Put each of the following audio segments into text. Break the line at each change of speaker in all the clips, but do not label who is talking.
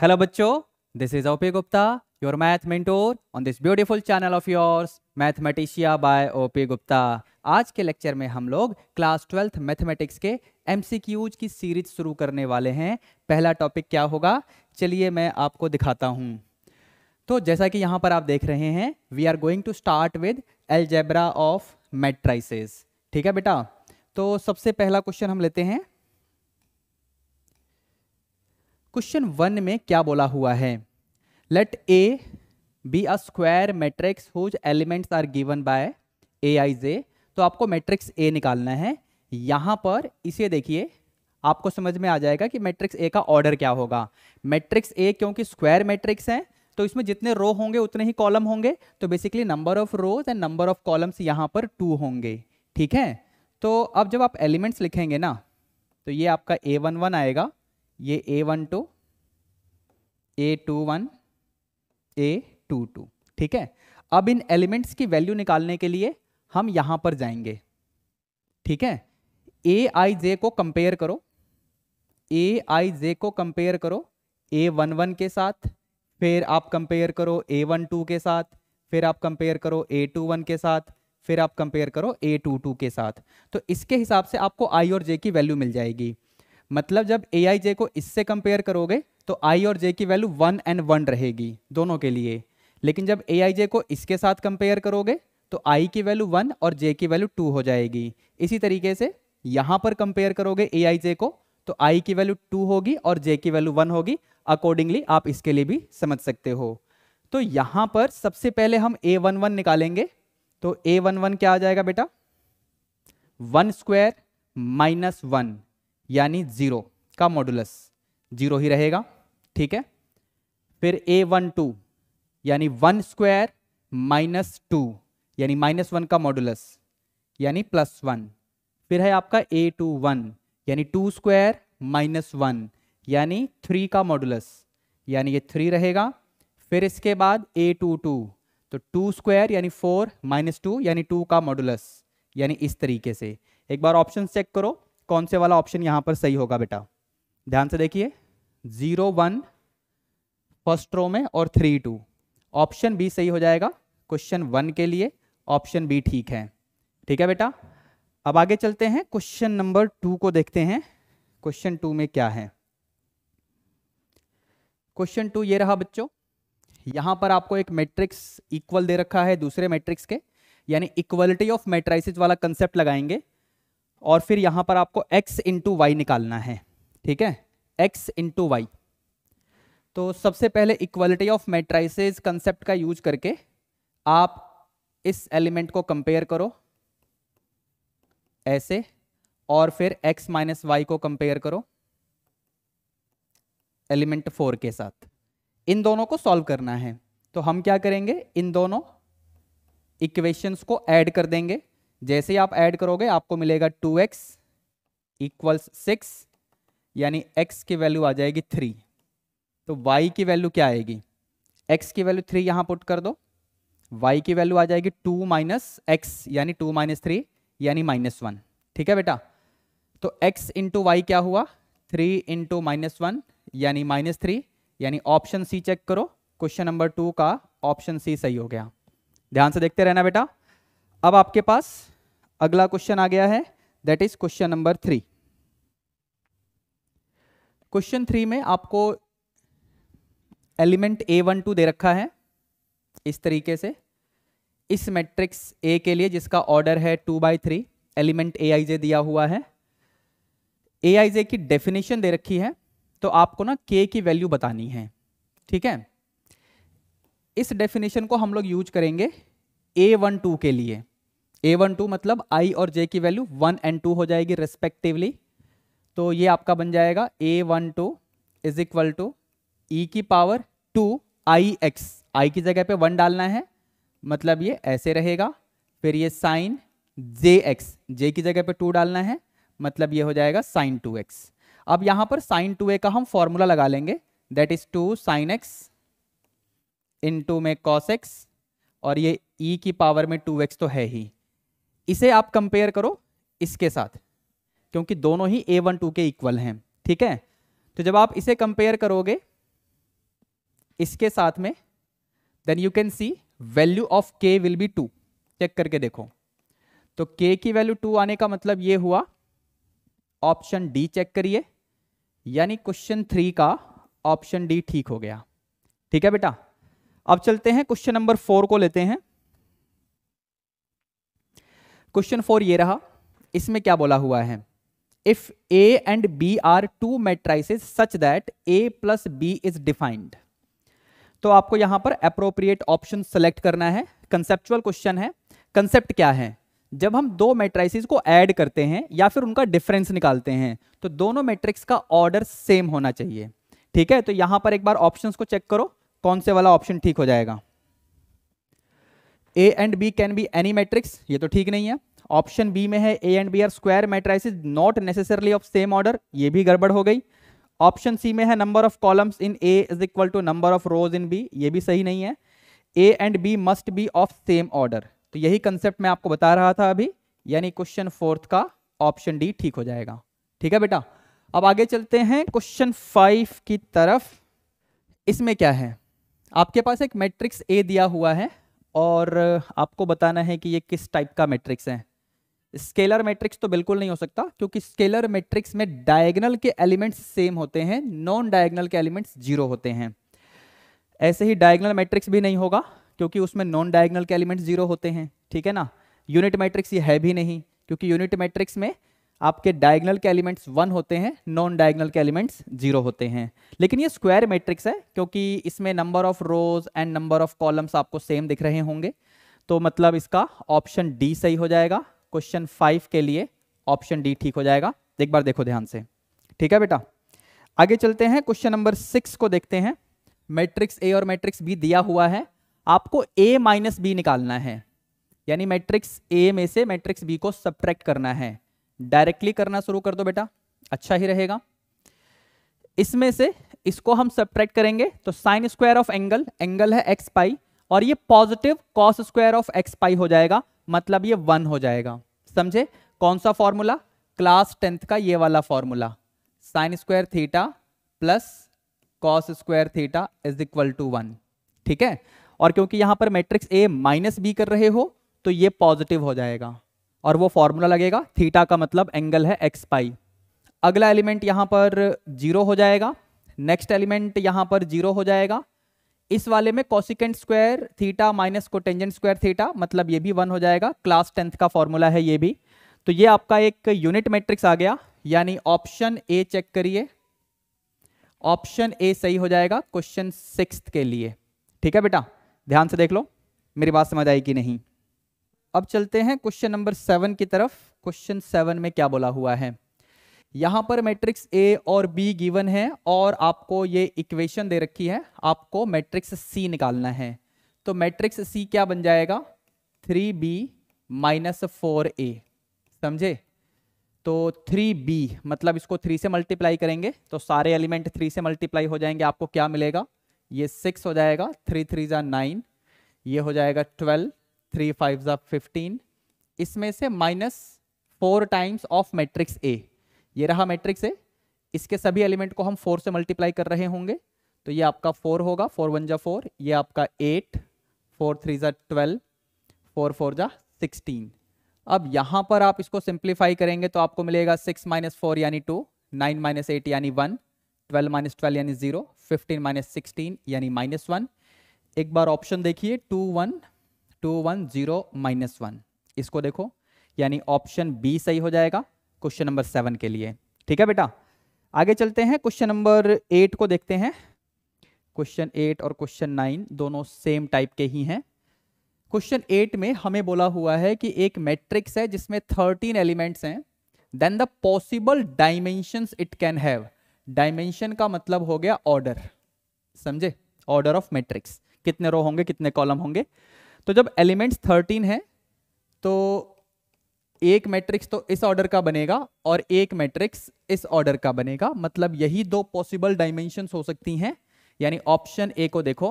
Hello बच्चों this is OP Gupta your math mentor on this beautiful channel of yours Mathematicia by OP Gupta आज के lecture में हम लोग क्लास ट्वेल्थ मैथमेटिक्स के एम की सीरीज शुरू करने वाले हैं पहला टॉपिक क्या होगा चलिए मैं आपको दिखाता हूँ तो जैसा कि यहाँ पर आप देख रहे हैं we are going to start with algebra of matrices ठीक है बेटा तो सबसे पहला क्वेश्चन हम लेते हैं क्वेश्चन वन में क्या बोला हुआ है let A be a square matrix whose elements are given by A I J तो आपको मैट्रिक्स ए निकालना है यहाँ पर इसे देखिए आपको समझ में आ जाएगा कि मैट्रिक्स ए का ऑर्डर क्या होगा मैट्रिक्स ए क्योंकि स्क्वायर मैट्रिक्स है तो इसमें जितने रो होंगे उतने ही कॉलम होंगे तो basically number of rows and number of columns यहाँ पर टू होंगे ठीक है तो अब जब आप एलिमेंट्स लिखेंगे ना तो ये आपका ए वन वन आएगा ये A one two A two one A two two ठीक है अब इन एलिमेंट्स की वैल्यू निकालने के लिए हम यहां पर जाएंगे ठीक है ए आई जे को कंपेयर करो ए आई जे को कंपेयर करो ए वन वन के साथ फिर आप कंपेयर करो ए वन टू के साथ फिर आप कंपेयर करो ए टू वन के साथ फिर आप कंपेयर करो ए टू टू के साथ तो इसके हिसाब से आपको आई और जे की वैल्यू मिल जाएगी मतलब जब ए आई जे को इससे कंपेयर करोगे तो आई और जे की वैल्यू वन एंड वन रहेगी दोनों के लिए लेकिन जब ए आई जे को इसके साथ कंपेयर करोगे तो आई की वैल्यू वन और जे की वैल्यू टू हो जाएगी इसी तरीके से यहाँ पर कंपेयर करोगे ए आई जे को तो आई की वैल्यू टू होगी और जे की वैल्यू वन होगी अकॉर्डिंगली आप इसके लिए भी समझ सकते हो तो यहाँ पर सबसे पहले हम ए वन वन निकालेंगे तो ए वन वन क्या आ जाएगा बेटा वन स्क्वायर माइनस वन यानी जीरो का मॉडुलस जीरो ही रहेगा ठीक है फिर ए वन टू यानी वन स्क्वायर माइनस टू यानी माइनस वन का मॉडुलस यानी प्लस वन फिर है आपका ए टू वन यानी टू स्क्वायर माइनस वन यानी थ्री का मॉडुलस यानी ये थ्री रहेगा फिर इसके बाद ए टू टू तो टू स्क्वायर यानी फोर माइनस टू यानी टू का मॉडुलस यानी इस तरीके से एक बार ऑप्शन चेक करो कौन से वाला ऑप्शन यहां पर सही होगा बेटा ध्यान से देखिए जीरो वन फर्स्ट रो में और थ्री टू ऑप्शन बी सही हो जाएगा क्वेश्चन वन के लिए ऑप्शन बी ठीक है ठीक है बेटा अब आगे चलते हैं क्वेश्चन नंबर टू को देखते हैं क्वेश्चन टू में क्या है क्वेश्चन टू ये रहा बच्चों यहां पर आपको एक मैट्रिक्स इक्वल दे रखा है दूसरे मैट्रिक्स के यानी इक्वलिटी ऑफ मैट्राइसिस वाला कंसेप्ट लगाएंगे और फिर यहां पर आपको x इंटू वाई निकालना है ठीक है x इंटू वाई तो सबसे पहले इक्वलिटी ऑफ मेट्राइसेज कंसेप्ट का यूज करके आप इस एलिमेंट को कंपेयर करो ऐसे और फिर x माइनस वाई को कंपेयर करो एलिमेंट फोर के साथ इन दोनों को सॉल्व करना है तो हम क्या करेंगे इन दोनों इक्वेशंस को ऐड कर देंगे जैसे ही आप ऐड करोगे आपको मिलेगा टू एक्स इक्वल्स सिक्स यानी x की वैल्यू आ जाएगी थ्री तो y की वैल्यू क्या आएगी x की वैल्यू थ्री यहाँ पुट कर दो y की वैल्यू आ जाएगी टू माइनस एक्स यानी टू माइनस थ्री यानी माइनस वन ठीक है बेटा तो x इंटू वाई क्या हुआ थ्री इंटू माइनस वन यानी माइनस थ्री यानी ऑप्शन सी चेक करो क्वेश्चन नंबर टू का ऑप्शन सी सही हो गया ध्यान से देखते रहना बेटा अब आपके पास अगला क्वेश्चन आ गया है that is question number three question three में आपको एलिमेंट ए वन टू दे रखा है इस तरीके से इस मैट्रिक्स ए के लिए जिसका ऑर्डर है two by three element A I J दिया हुआ है ए आई जे की डेफिनेशन दे रखी है तो आपको ना के की वैल्यू बतानी है ठीक है इस डेफिनेशन को हम लोग यूज करेंगे ए वन टू के लिए ए वन टू मतलब आई और जे की वैल्यू वन एंड टू हो जाएगी रेस्पेक्टिवली तो ये आपका बन जाएगा A one two is equal to E की power two I X I की जगह पे वन डालना है मतलब ये ऐसे रहेगा फिर ये साइन जे एक्स जे की जगह पे टू डालना है मतलब ये हो जाएगा साइन टू एक्स अब यहाँ पर साइन टू ए का हम फॉर्मूला लगा लेंगे that is two sine X into में कॉस एक्स और ये ई e की पावर में टू एक्स तो है ही इसे आप कंपेयर करो इसके साथ क्योंकि दोनों ही ए वन टू के इक्वल हैं ठीक है तो जब आप इसे कंपेयर करोगे इसके साथ में then you can see value of K will be two check करके देखो तो के की वैल्यू टू आने का मतलब ये हुआ ऑप्शन डी चेक करिए यानी क्वेश्चन थ्री का ऑप्शन डी ठीक हो गया ठीक है बेटा अब चलते हैं क्वेश्चन नंबर फोर को लेते हैं क्वेश्चन फोर ये रहा इसमें क्या बोला हुआ है if A and B are two matrices such that A plus B is defined तो आपको यहां पर अप्रोप्रिएट ऑप्शन सेलेक्ट करना है कंसेप्चुअल क्वेश्चन है कंसेप्ट क्या है जब हम दो मेट्राइसिस को ऐड करते हैं या फिर उनका डिफरेंस निकालते हैं तो दोनों मैट्रिक्स का ऑर्डर सेम होना चाहिए ठीक है तो यहां पर एक बार ऑप्शंस को चेक करो कौन से वाला ऑप्शन ठीक हो जाएगा A and B can be any matrix ये तो ठीक नहीं है ऑप्शन बी में है A and B are square matrices not necessarily of same order ये भी गड़बड़ हो गई ऑप्शन सी में है number of columns in A is equal to number of rows in B ये भी सही नहीं है A and B must be of same order तो यही कंसेप्ट मैं आपको बता रहा था अभी यानी क्वेश्चन फोर्थ का ऑप्शन डी ठीक हो जाएगा ठीक है बेटा अब आगे चलते हैं क्वेश्चन फाइव की तरफ इसमें क्या है आपके पास एक मैट्रिक्स ए दिया हुआ है और आपको बताना है कि ये किस टाइप का मैट्रिक्स है स्केलर मैट्रिक्स तो बिल्कुल नहीं हो सकता क्योंकि स्केलर मैट्रिक्स में डायगनल के एलिमेंट्स सेम होते हैं नॉन डायगनल के एलिमेंट्स जीरो होते हैं ऐसे ही डायगनल मैट्रिक्स भी नहीं होगा क्योंकि उसमें नॉन डायगनल के एलिमेंट्स जीरो होते हैं ठीक है ना यूनिट मैट्रिक्स ये है भी नहीं क्योंकि यूनिट मैट्रिक्स में आपके डायगनल के एलिमेंट्स वन होते हैं नॉन डायगनल के एलिमेंट्स जीरो होते हैं लेकिन ये स्क्वायर मैट्रिक्स है क्योंकि इसमें number of rows and number of columns आपको सेम दिख रहे होंगे तो मतलब इसका ऑप्शन डी सही हो जाएगा क्वेश्चन फाइव के लिए ऑप्शन डी ठीक हो जाएगा एक बार देखो ध्यान से ठीक है बेटा आगे चलते हैं क्वेश्चन नंबर सिक्स को देखते हैं मैट्रिक्स ए और मैट्रिक्स बी दिया हुआ है आपको ए माइनस बी निकालना है यानी मैट्रिक्स ए में से मैट्रिक्स बी को सब्ट्रैक्ट करना है डायरेक्टली करना शुरू कर दो बेटा अच्छा ही रहेगा इसमें से इसको हम सब्ट्रैक्ट करेंगे तो sine square of angle angle है एक्स पाई और ये positive cos square of X pi हो जाएगा मतलब ये वन हो जाएगा समझे कौन सा फॉर्मूला क्लास टेंथ का ये वाला formula sine square theta plus cos square theta is equal to one ठीक है और क्योंकि यहां पर मैट्रिक्स ए माइनस बी कर रहे हो तो ये पॉजिटिव हो जाएगा और वो फॉर्मूला लगेगा थीटा का मतलब एंगल है एक्स पाई अगला एलिमेंट यहाँ पर जीरो हो जाएगा नेक्स्ट एलिमेंट यहाँ पर जीरो हो जाएगा इस वाले में cosecant square theta minus tangent square theta मतलब ये भी वन हो जाएगा क्लास टेंथ का फॉर्मूला है ये भी तो ये आपका एक यूनिट मैट्रिक्स आ गया यानी ऑप्शन ए चेक करिए ऑप्शन ए सही हो जाएगा क्वेश्चन सिक्स के लिए ठीक है बेटा ध्यान से देख लो मेरी बात समझ आई कि नहीं अब चलते हैं क्वेश्चन नंबर सेवन की तरफ क्वेश्चन सेवन में क्या बोला हुआ है यहां पर मैट्रिक्स ए और बी गिवन है और आपको ये इक्वेशन दे रखी है आपको मैट्रिक्स सी निकालना है तो मैट्रिक्स सी क्या बन जाएगा three B minus four A समझे तो थ्री बी मतलब इसको थ्री से मल्टीप्लाई करेंगे तो सारे एलिमेंट थ्री से मल्टीप्लाई हो जाएंगे आपको क्या मिलेगा ये सिक्स हो जाएगा थ्री थ्री ज़ा नाइन ये हो जाएगा ट्वेल्व थ्री फाइव जब फिफ्टीन इसमें से minus four times of matrix A ये रहा मैट्रिक्स ए इसके सभी एलिमेंट को हम फोर से मल्टीप्लाई कर रहे होंगे तो ये आपका फोर होगा फोर वन जा फोर ये आपका एट फोर थ्री ज़ा ट्वेल्व फोर फोर ज़ा सिक्सटीन अब यहाँ पर आप इसको सिंप्लीफाई करेंगे तो आपको मिलेगा सिक्स माइनस फोर यानी टू नाइन माइनस एट यानी वन ट्वेल्व माइनस ट्वेल्व यानी जीरो फिफ्टीन माइनस सिक्सटीन यानी माइनस वन एक बार ऑप्शन देखिए two one two one zero minus one इसको देखो यानी ऑप्शन बी सही हो जाएगा क्वेश्चन नंबर सेवन के लिए ठीक है बेटा आगे चलते हैं क्वेश्चन नंबर एट को देखते हैं क्वेश्चन एट और क्वेश्चन नाइन दोनों सेम टाइप के ही हैं क्वेश्चन एट में हमें बोला हुआ है कि एक मैट्रिक्स है जिसमें थर्टीन एलिमेंट्स हैं then the possible dimension it can have dimension का मतलब हो गया ऑर्डर समझे ऑर्डर ऑफ मैट्रिक्स कितने रो होंगे कितने कॉलम होंगे तो जब एलिमेंट्स थर्टीन है तो एक मैट्रिक्स तो इस ऑर्डर का बनेगा और एक मैट्रिक्स इस ऑर्डर का बनेगा मतलब यही दो पॉसिबल डायमेंशन हो सकती हैं यानी ऑप्शन ए को देखो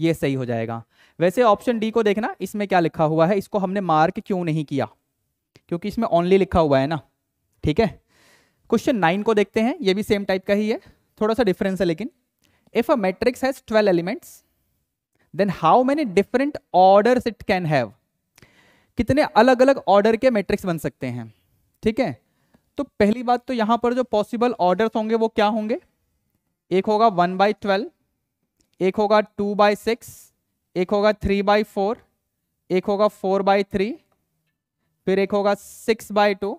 ये सही हो जाएगा वैसे ऑप्शन डी को देखना इसमें क्या लिखा हुआ है इसको हमने मार्क क्यों नहीं किया क्योंकि इसमें ओनली लिखा हुआ है ना ठीक है क्वेश्चन नाइन को देखते हैं ये भी सेम टाइप का ही है थोड़ा सा डिफरेंस है लेकिन if a matrix has twelve elements then how many different order it can have कितने अलग अलग ऑर्डर के मैट्रिक्स बन सकते हैं ठीक है तो पहली बात तो यहां पर जो पॉसिबल ऑर्डर होंगे वो क्या होंगे एक होगा वन बाई ट्वेल्व एक होगा टू बाई सिक्स एक होगा थ्री बाई फोर एक होगा फोर बाई थ्री फिर एक होगा सिक्स बाई टू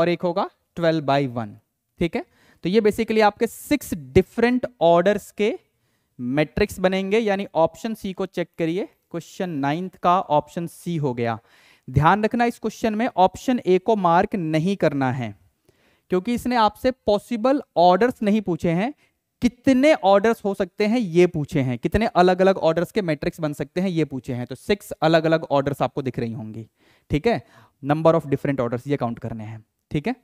और एक होगा ट्वेल्व बाई वन ठीक है तो ये बेसिकली आपके सिक्स डिफरेंट ऑर्डर्स के मैट्रिक्स बनेंगे यानी ऑप्शन सी को चेक करिए क्वेश्चन नाइन्थ का ऑप्शन सी हो गया ध्यान रखना इस क्वेश्चन में ऑप्शन ए को मार्क नहीं करना है क्योंकि इसने आपसे पॉसिबल ऑर्डर्स नहीं पूछे हैं कितने ऑर्डर्स हो सकते हैं ये पूछे हैं कितने अलग अलग ऑर्डर्स के मैट्रिक्स बन सकते हैं ये पूछे हैं तो सिक्स अलग अलग ऑर्डर्स आपको दिख रही होंगी ठीक है नंबर ऑफ डिफरेंट ऑर्डर्स ये काउंट करने हैं ठीक है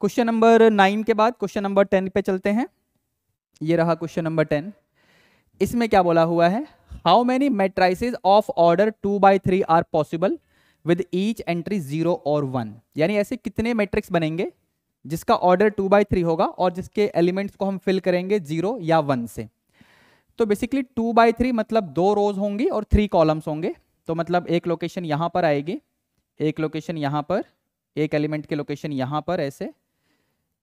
क्वेश्चन नंबर नाइन के बाद क्वेश्चन नंबर टेन पे चलते हैं ये रहा क्वेश्चन नंबर टेन इसमें क्या बोला हुआ है how many matrices of order two by three are possible with each entry zero और वन यानी ऐसे कितने मैट्रिक्स बनेंगे जिसका ऑर्डर टू बाई थ्री होगा और जिसके एलिमेंट्स को हम फिल करेंगे जीरो या वन से तो बेसिकली टू बाई थ्री मतलब दो रोज होंगी और थ्री कॉलम्स होंगे तो मतलब एक लोकेशन यहाँ पर आएगी एक लोकेशन यहाँ पर एक एलिमेंट के लोकेशन यहाँ पर ऐसे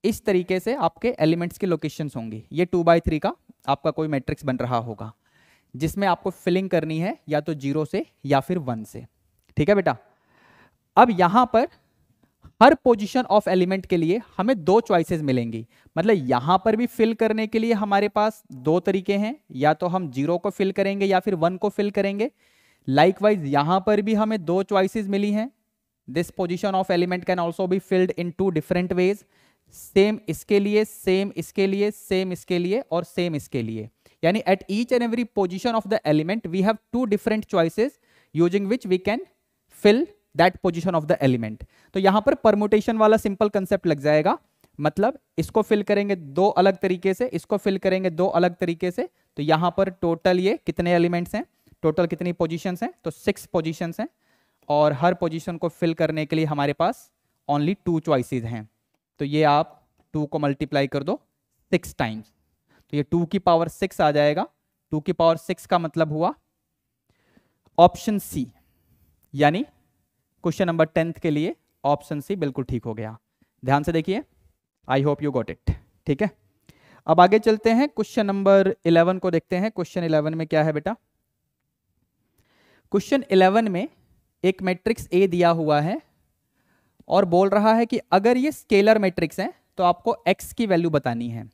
इस तरीके से आपके एलिमेंट्स की लोकेशन होंगी ये टू बाई थ्री का आपका कोई मैट्रिक्स बन रहा होगा जिसमें आपको फिलिंग करनी है या तो जीरो से या फिर वन से ठीक है बेटा अब यहां पर हर पोजीशन ऑफ एलिमेंट के लिए हमें दो चॉइसेस मिलेंगी मतलब यहां पर भी फिल करने के लिए हमारे पास दो तरीके हैं या तो हम जीरो को फिल करेंगे या फिर वन को फिल करेंगे लाइकवाइज यहां पर भी हमें दो चॉइसेस मिली हैं this position of element can also be filled in two different ways same इसके लिए सेम इसके लिए सेम इसके लिए और सेम इसके लिए यानी at each and every position of the element we have two different choices using which we can fill that position of the element तो यहां पर परमोटेशन वाला सिंपल कंसेप्ट लग जाएगा मतलब इसको फिल करेंगे दो अलग तरीके से इसको फिल करेंगे दो अलग तरीके से तो यहां पर टोटल ये कितने एलिमेंट्स हैं टोटल कितनी पोजिशन हैं तो सिक्स पोजिशन हैं और हर पोजिशन को फिल करने के लिए हमारे पास ओनली टू चॉइसिस हैं तो ये आप टू को मल्टीप्लाई कर दो सिक्स टाइम्स तो ये टू की पावर सिक्स आ जाएगा टू की पावर सिक्स का मतलब हुआ ऑप्शन सी यानी क्वेश्चन नंबर टेंथ के लिए ऑप्शन सी बिल्कुल ठीक हो गया ध्यान से देखिए I hope you got it ठीक है अब आगे चलते हैं क्वेश्चन नंबर इलेवन को देखते हैं क्वेश्चन इलेवन में क्या है बेटा क्वेश्चन इलेवन में एक मैट्रिक्स ए दिया हुआ है और बोल रहा है कि अगर ये स्केलर मैट्रिक्स हैं तो आपको x की वैल्यू बतानी है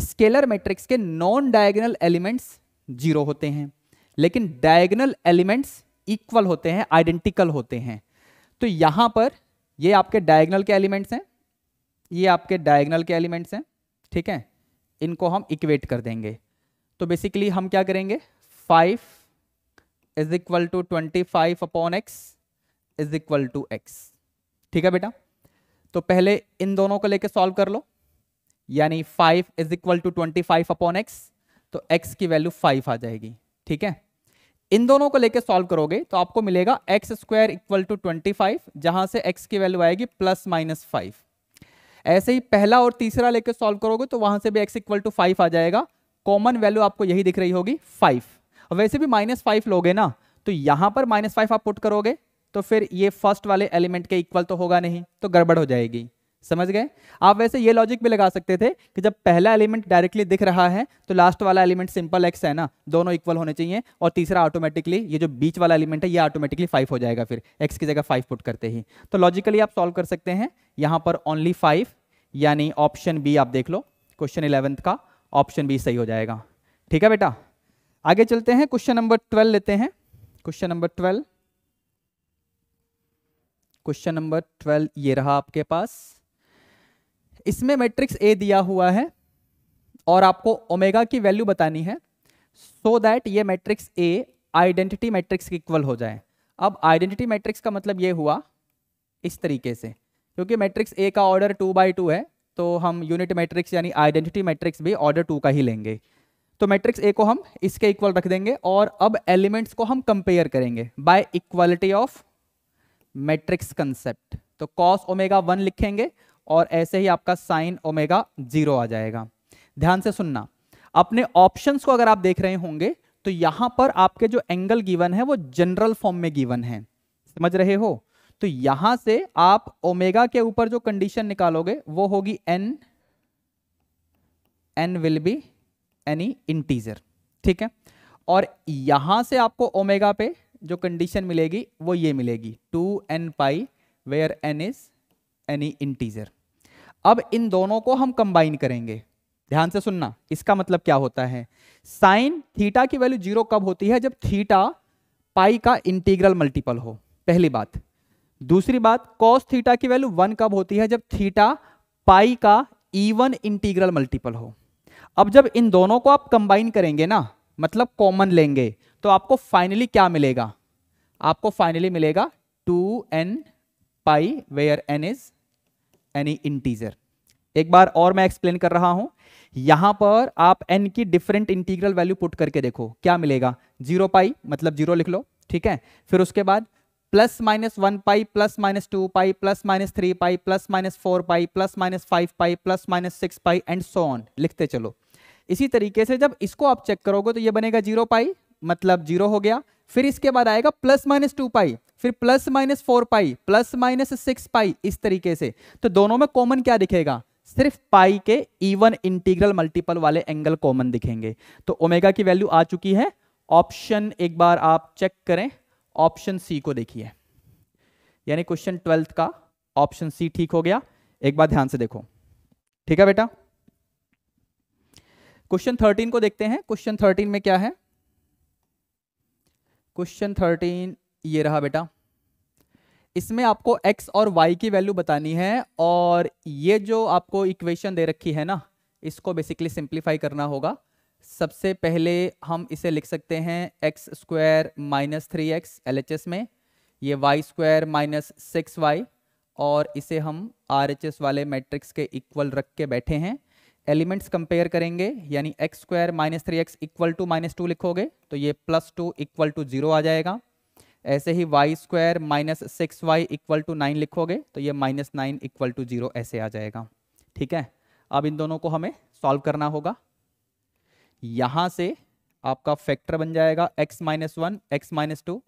स्केलर मैट्रिक्स के नॉन डायगनल एलिमेंट्स जीरो होते हैं लेकिन डायगनल एलिमेंट्स इक्वल होते हैं आइडेंटिकल होते हैं तो यहां पर ये आपके डायगनल के एलिमेंट्स हैं ये आपके डायगनल के एलिमेंट्स हैं ठीक है इनको हम इक्वेट कर देंगे तो बेसिकली हम क्या करेंगे five is equal to twenty five upon x is equal to x ठीक है बेटा तो पहले इन दोनों को लेके सॉल्व कर लो यानी five is equal to twenty five upon x तो एक्स की वैल्यू फाइव आ जाएगी ठीक है इन दोनों को लेके सॉल्व करोगे तो आपको मिलेगा x square equal to twenty five जहां से एक्स की वैल्यू आएगी प्लस माइनस फाइव ऐसे ही पहला और तीसरा लेके सॉल्व करोगे तो वहां से भी एक्स इक्वल टू फाइव आ जाएगा कॉमन वैल्यू आपको यही दिख रही होगी फाइव वैसे भी माइनस फाइव लोगे ना तो यहां पर माइनस फाइव आप पुट करोगे तो फिर ये फर्स्ट वाले एलिमेंट के इक्वल तो होगा नहीं तो गड़बड़ हो जाएगी समझ गए आप वैसे ये लॉजिक भी लगा सकते थे कि जब पहला एलिमेंट डायरेक्टली दिख रहा है तो लास्ट वाला एलिमेंट सिंपल एक्स है ना दोनों इक्वल होने चाहिए और तीसरा ऑटोमेटिकली ये जो बीच वाला एलिमेंट है ये ऑटोमेटिकली फाइव हो जाएगा फिर एक्स की जगह फाइव पुट करते ही तो लॉजिकली आप सॉल्व कर सकते हैं यहाँ पर ओनली फाइव यानी ऑप्शन बी आप देख लो क्वेश्चन इलेवंथ का ऑप्शन बी सही हो जाएगा ठीक है बेटा आगे चलते हैं क्वेश्चन नंबर ट्वेल्व लेते हैं question number twelve question number twelve ये रहा आपके पास इसमें मैट्रिक्स ए दिया हुआ है और आपको ओमेगा की वैल्यू बतानी है सो so दैट ये मैट्रिक्स ए आइडेंटिटी मैट्रिक्स के इक्वल हो जाए अब आइडेंटिटी मैट्रिक्स का मतलब ये हुआ इस तरीके से क्योंकि मैट्रिक्स ए का ऑर्डर टू बाई टू है तो हम यूनिट मैट्रिक्स यानी आइडेंटिटी मैट्रिक्स भी ऑर्डर टू का ही लेंगे तो मैट्रिक्स ए को हम इसके इक्वल रख देंगे और अब एलिमेंट्स को हम कंपेयर करेंगे by equality of matrix concept तो कॉस ओमेगा वन लिखेंगे और ऐसे ही आपका साइन ओमेगा जीरो आ जाएगा ध्यान से सुनना अपने ऑप्शंस को अगर आप देख रहे होंगे तो यहां पर आपके जो एंगल गिवन है वो जनरल फॉर्म में गिवन है समझ रहे हो तो यहां से आप ओमेगा के ऊपर जो कंडीशन निकालोगे वो होगी n n will be any integer ठीक है और यहां से आपको ओमेगा पे जो कंडीशन मिलेगी वो ये मिलेगी two n pi where n is any integer अब इन दोनों को हम कंबाइन करेंगे ध्यान से सुनना इसका मतलब क्या होता है साइन थीटा की वैल्यू जीरो कब होती है जब थीटा पाई का इंटीग्रल मल्टीपल हो पहली बात दूसरी बात कॉस थीटा की वैल्यू वन कब होती है जब थीटा पाई का इवन इंटीग्रल मल्टीपल हो अब जब इन दोनों को आप कंबाइन करेंगे ना मतलब कॉमन लेंगे तो आपको फाइनली क्या मिलेगा आपको फाइनली मिलेगा two n pi where n is any integer एक बार और मैं एक्सप्लेन कर रहा हूं यहां पर आप एन की डिफरेंट इंटीग्रल वैल्यू पुट करके देखो क्या मिलेगा जीरो पाई मतलब जीरो लिख लो ठीक है फिर उसके बाद plus minus one pi plus minus two pi plus minus three pi plus minus four pi plus minus five pi plus minus six pi and so on लिखते चलो इसी तरीके से जब इसको आप चेक करोगे तो ये बनेगा जीरो पाई मतलब जीरो हो गया फिर इसके बाद आएगा प्लस माइनस टू पाई फिर plus minus four pi plus minus six pi इस तरीके से तो दोनों में कॉमन क्या दिखेगा सिर्फ पाई के इवन इंटीग्रल मल्टीपल वाले एंगल कॉमन दिखेंगे तो ओमेगा की वैल्यू आ चुकी है ऑप्शन एक बार आप चेक करें ऑप्शन सी को देखिए यानी क्वेश्चन ट्वेल्थ का ऑप्शन सी ठीक हो गया एक बार ध्यान से देखो ठीक है बेटा क्वेश्चन थर्टीन को देखते हैं क्वेश्चन थर्टीन में क्या है क्वेश्चन थर्टीन ये रहा बेटा इसमें आपको x और y की वैल्यू बतानी है और ये जो आपको इक्वेशन दे रखी है ना इसको बेसिकली सिंप्लीफाई करना होगा सबसे पहले हम इसे लिख सकते हैं x square minus three x एल में ये y square minus six y और इसे हम आर वाले मैट्रिक्स के इक्वल रख के बैठे हैं एलिमेंट्स कंपेयर करेंगे यानी x square minus three x equal to minus two लिखोगे तो ये plus two equal to zero आ जाएगा ऐसे ही y square minus six y equal to nine लिखोगे तो ये minus nine equal to zero ऐसे आ जाएगा ठीक है अब इन दोनों को हमें सॉल्व करना होगा यहाँ से आपका फैक्टर बन जाएगा x minus one x minus two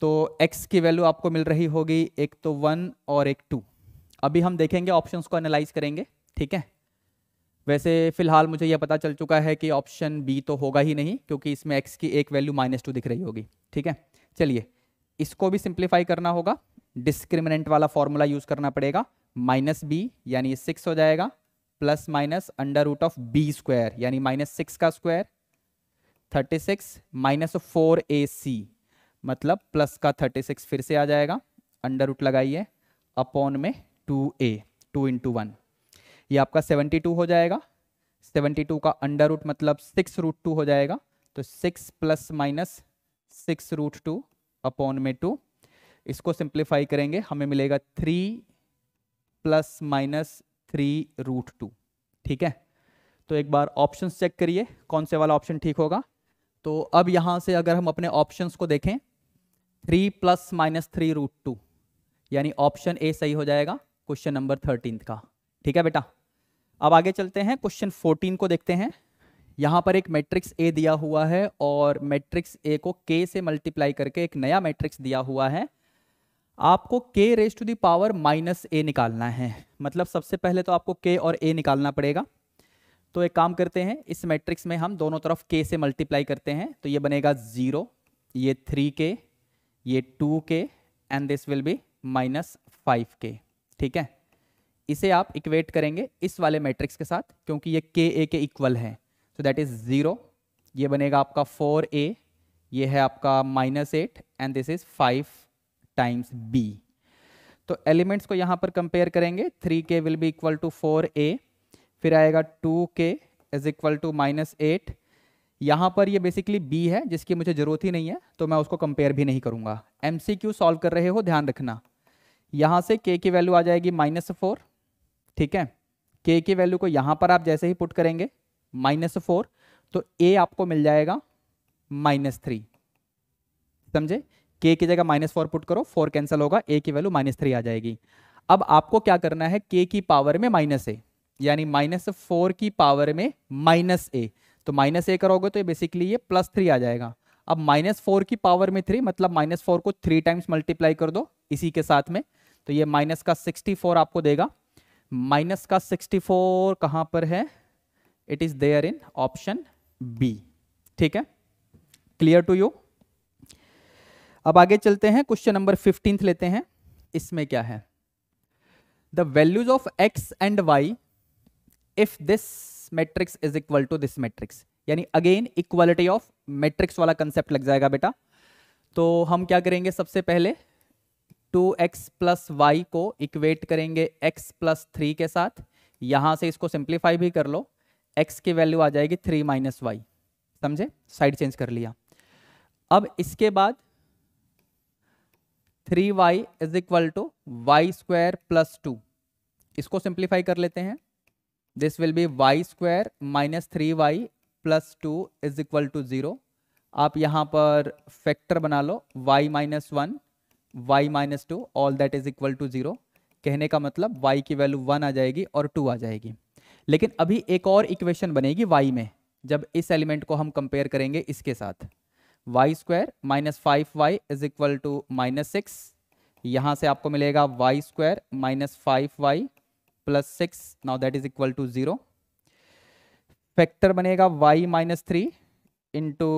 तो एक्स की वैल्यू आपको मिल रही होगी एक तो वन और एक टू अभी हम देखेंगे ऑप्शंस को एनालाइज करेंगे ठीक है वैसे फिलहाल मुझे यह पता चल चुका है कि ऑप्शन बी तो होगा ही नहीं क्योंकि इसमें एक्स की एक वैल्यू माइनस टू दिख रही होगी ठीक है चलिए इसको भी सिंप्लीफाई करना होगा डिस्क्रिमिनेंट वाला फॉर्मूला यूज़ करना पड़ेगा माइनस बी यानी सिक्स हो जाएगा plus minus under root of b square यानी माइनस सिक्स का square thirty six minus four a c मतलब प्लस का थर्टी सिक्स फिर से आ जाएगा अंडर रूट लगाइए अपॉन में टू ए टू इंटू वन ये आपका 72 हो जाएगा 72 का अंडर रूट मतलब सिक्स रूट टू हो जाएगा तो six plus minus six root two upon में टू इसको सिंप्लीफाई करेंगे हमें मिलेगा three plus minus three root two ठीक है तो एक बार ऑप्शन चेक करिए कौन से वाला ऑप्शन ठीक होगा तो अब यहाँ से अगर हम अपने ऑप्शन को देखें three plus minus three root two यानी ऑप्शन ए सही हो जाएगा क्वेश्चन नंबर थर्टीन का ठीक है बेटा अब आगे चलते हैं क्वेश्चन फोर्टीन को देखते हैं यहाँ पर एक मैट्रिक्स ए दिया हुआ है और मैट्रिक्स ए को के से मल्टीप्लाई करके एक नया मैट्रिक्स दिया हुआ है आपको k raise to the power minus a निकालना है मतलब सबसे पहले तो आपको के और ए निकालना पड़ेगा तो एक काम करते हैं इस मैट्रिक्स में हम दोनों तरफ के से मल्टीप्लाई करते हैं तो ये बनेगा ज़ीरो ये थ्री के ये two k and this will be minus five k ठीक है इसे आप इक्वेट करेंगे इस वाले मैट्रिक्स के साथ क्योंकि ये के ए के इक्वल है सो दैट इज ज़ीरो ये बनेगा आपका फोर ए ये है आपका minus eight and this is five times b तो एलिमेंट्स को यहाँ पर कंपेयर करेंगे three k will be equal to four a फिर आएगा two k is equal to minus eight यहाँ पर ये बेसिकली बी है जिसकी मुझे ज़रूरत ही नहीं है तो मैं उसको कंपेयर भी नहीं करूँगा एम सी क्यू सॉल्व कर रहे हो ध्यान रखना यहाँ से के की वैल्यू आ जाएगी माइनस फोर ठीक है के की वैल्यू को यहां पर आप जैसे ही पुट करेंगे माइनस फोर तो ए आपको मिल जाएगा माइनस थ्री समझे के की जगह माइनस फोर पुट करो फोर कैंसिल होगा ए की वैल्यू माइनस थ्री आ जाएगी अब आपको क्या करना है के की पावर में माइनस ए यानी माइनस फोर की पावर में माइनस ए तो माइनस ए करोगे तो ये बेसिकली ये प्लस थ्री आ जाएगा अब माइनस फोर की पावर में थ्री मतलब माइनस फोर को थ्री टाइम्स मल्टीप्लाई कर दो इसी के साथ में तो ये माइनस का सिक्सटी फोर आपको देगा माइनस का 64 फोर कहां पर है it is there in option B ठीक है क्लियर टू यू अब आगे चलते हैं क्वेश्चन नंबर फिफ्टींथ लेते हैं इसमें क्या है the values of x and y if this matrix is equal to this matrix यानी अगेन इक्वालिटी ऑफ मैट्रिक्स वाला कंसेप्ट लग जाएगा बेटा तो हम क्या करेंगे सबसे पहले टू एक्स प्लस वाई को इक्वेट करेंगे एक्स प्लस थ्री के साथ यहाँ से इसको सिंप्लीफाई भी कर लो एक्स की वैल्यू आ जाएगी थ्री माइनस वाई समझे साइड चेंज कर लिया अब इसके बाद three y is equal to y square plus two इसको सिंप्लीफाई कर लेते हैं this will be y square minus three y plus two is equal to zero आप यहाँ पर फैक्टर बना लो y minus one y minus two all that is equal to zero कहने का मतलब y की वैल्यू वन आ जाएगी और टू आ जाएगी लेकिन अभी एक और इक्वेशन बनेगी y में जब इस एलिमेंट को हम कंपेयर करेंगे इसके साथ y square minus five y is equal to minus six यहाँ से आपको मिलेगा y square minus five y plus six now that is equal to zero factor बनेगा y minus three into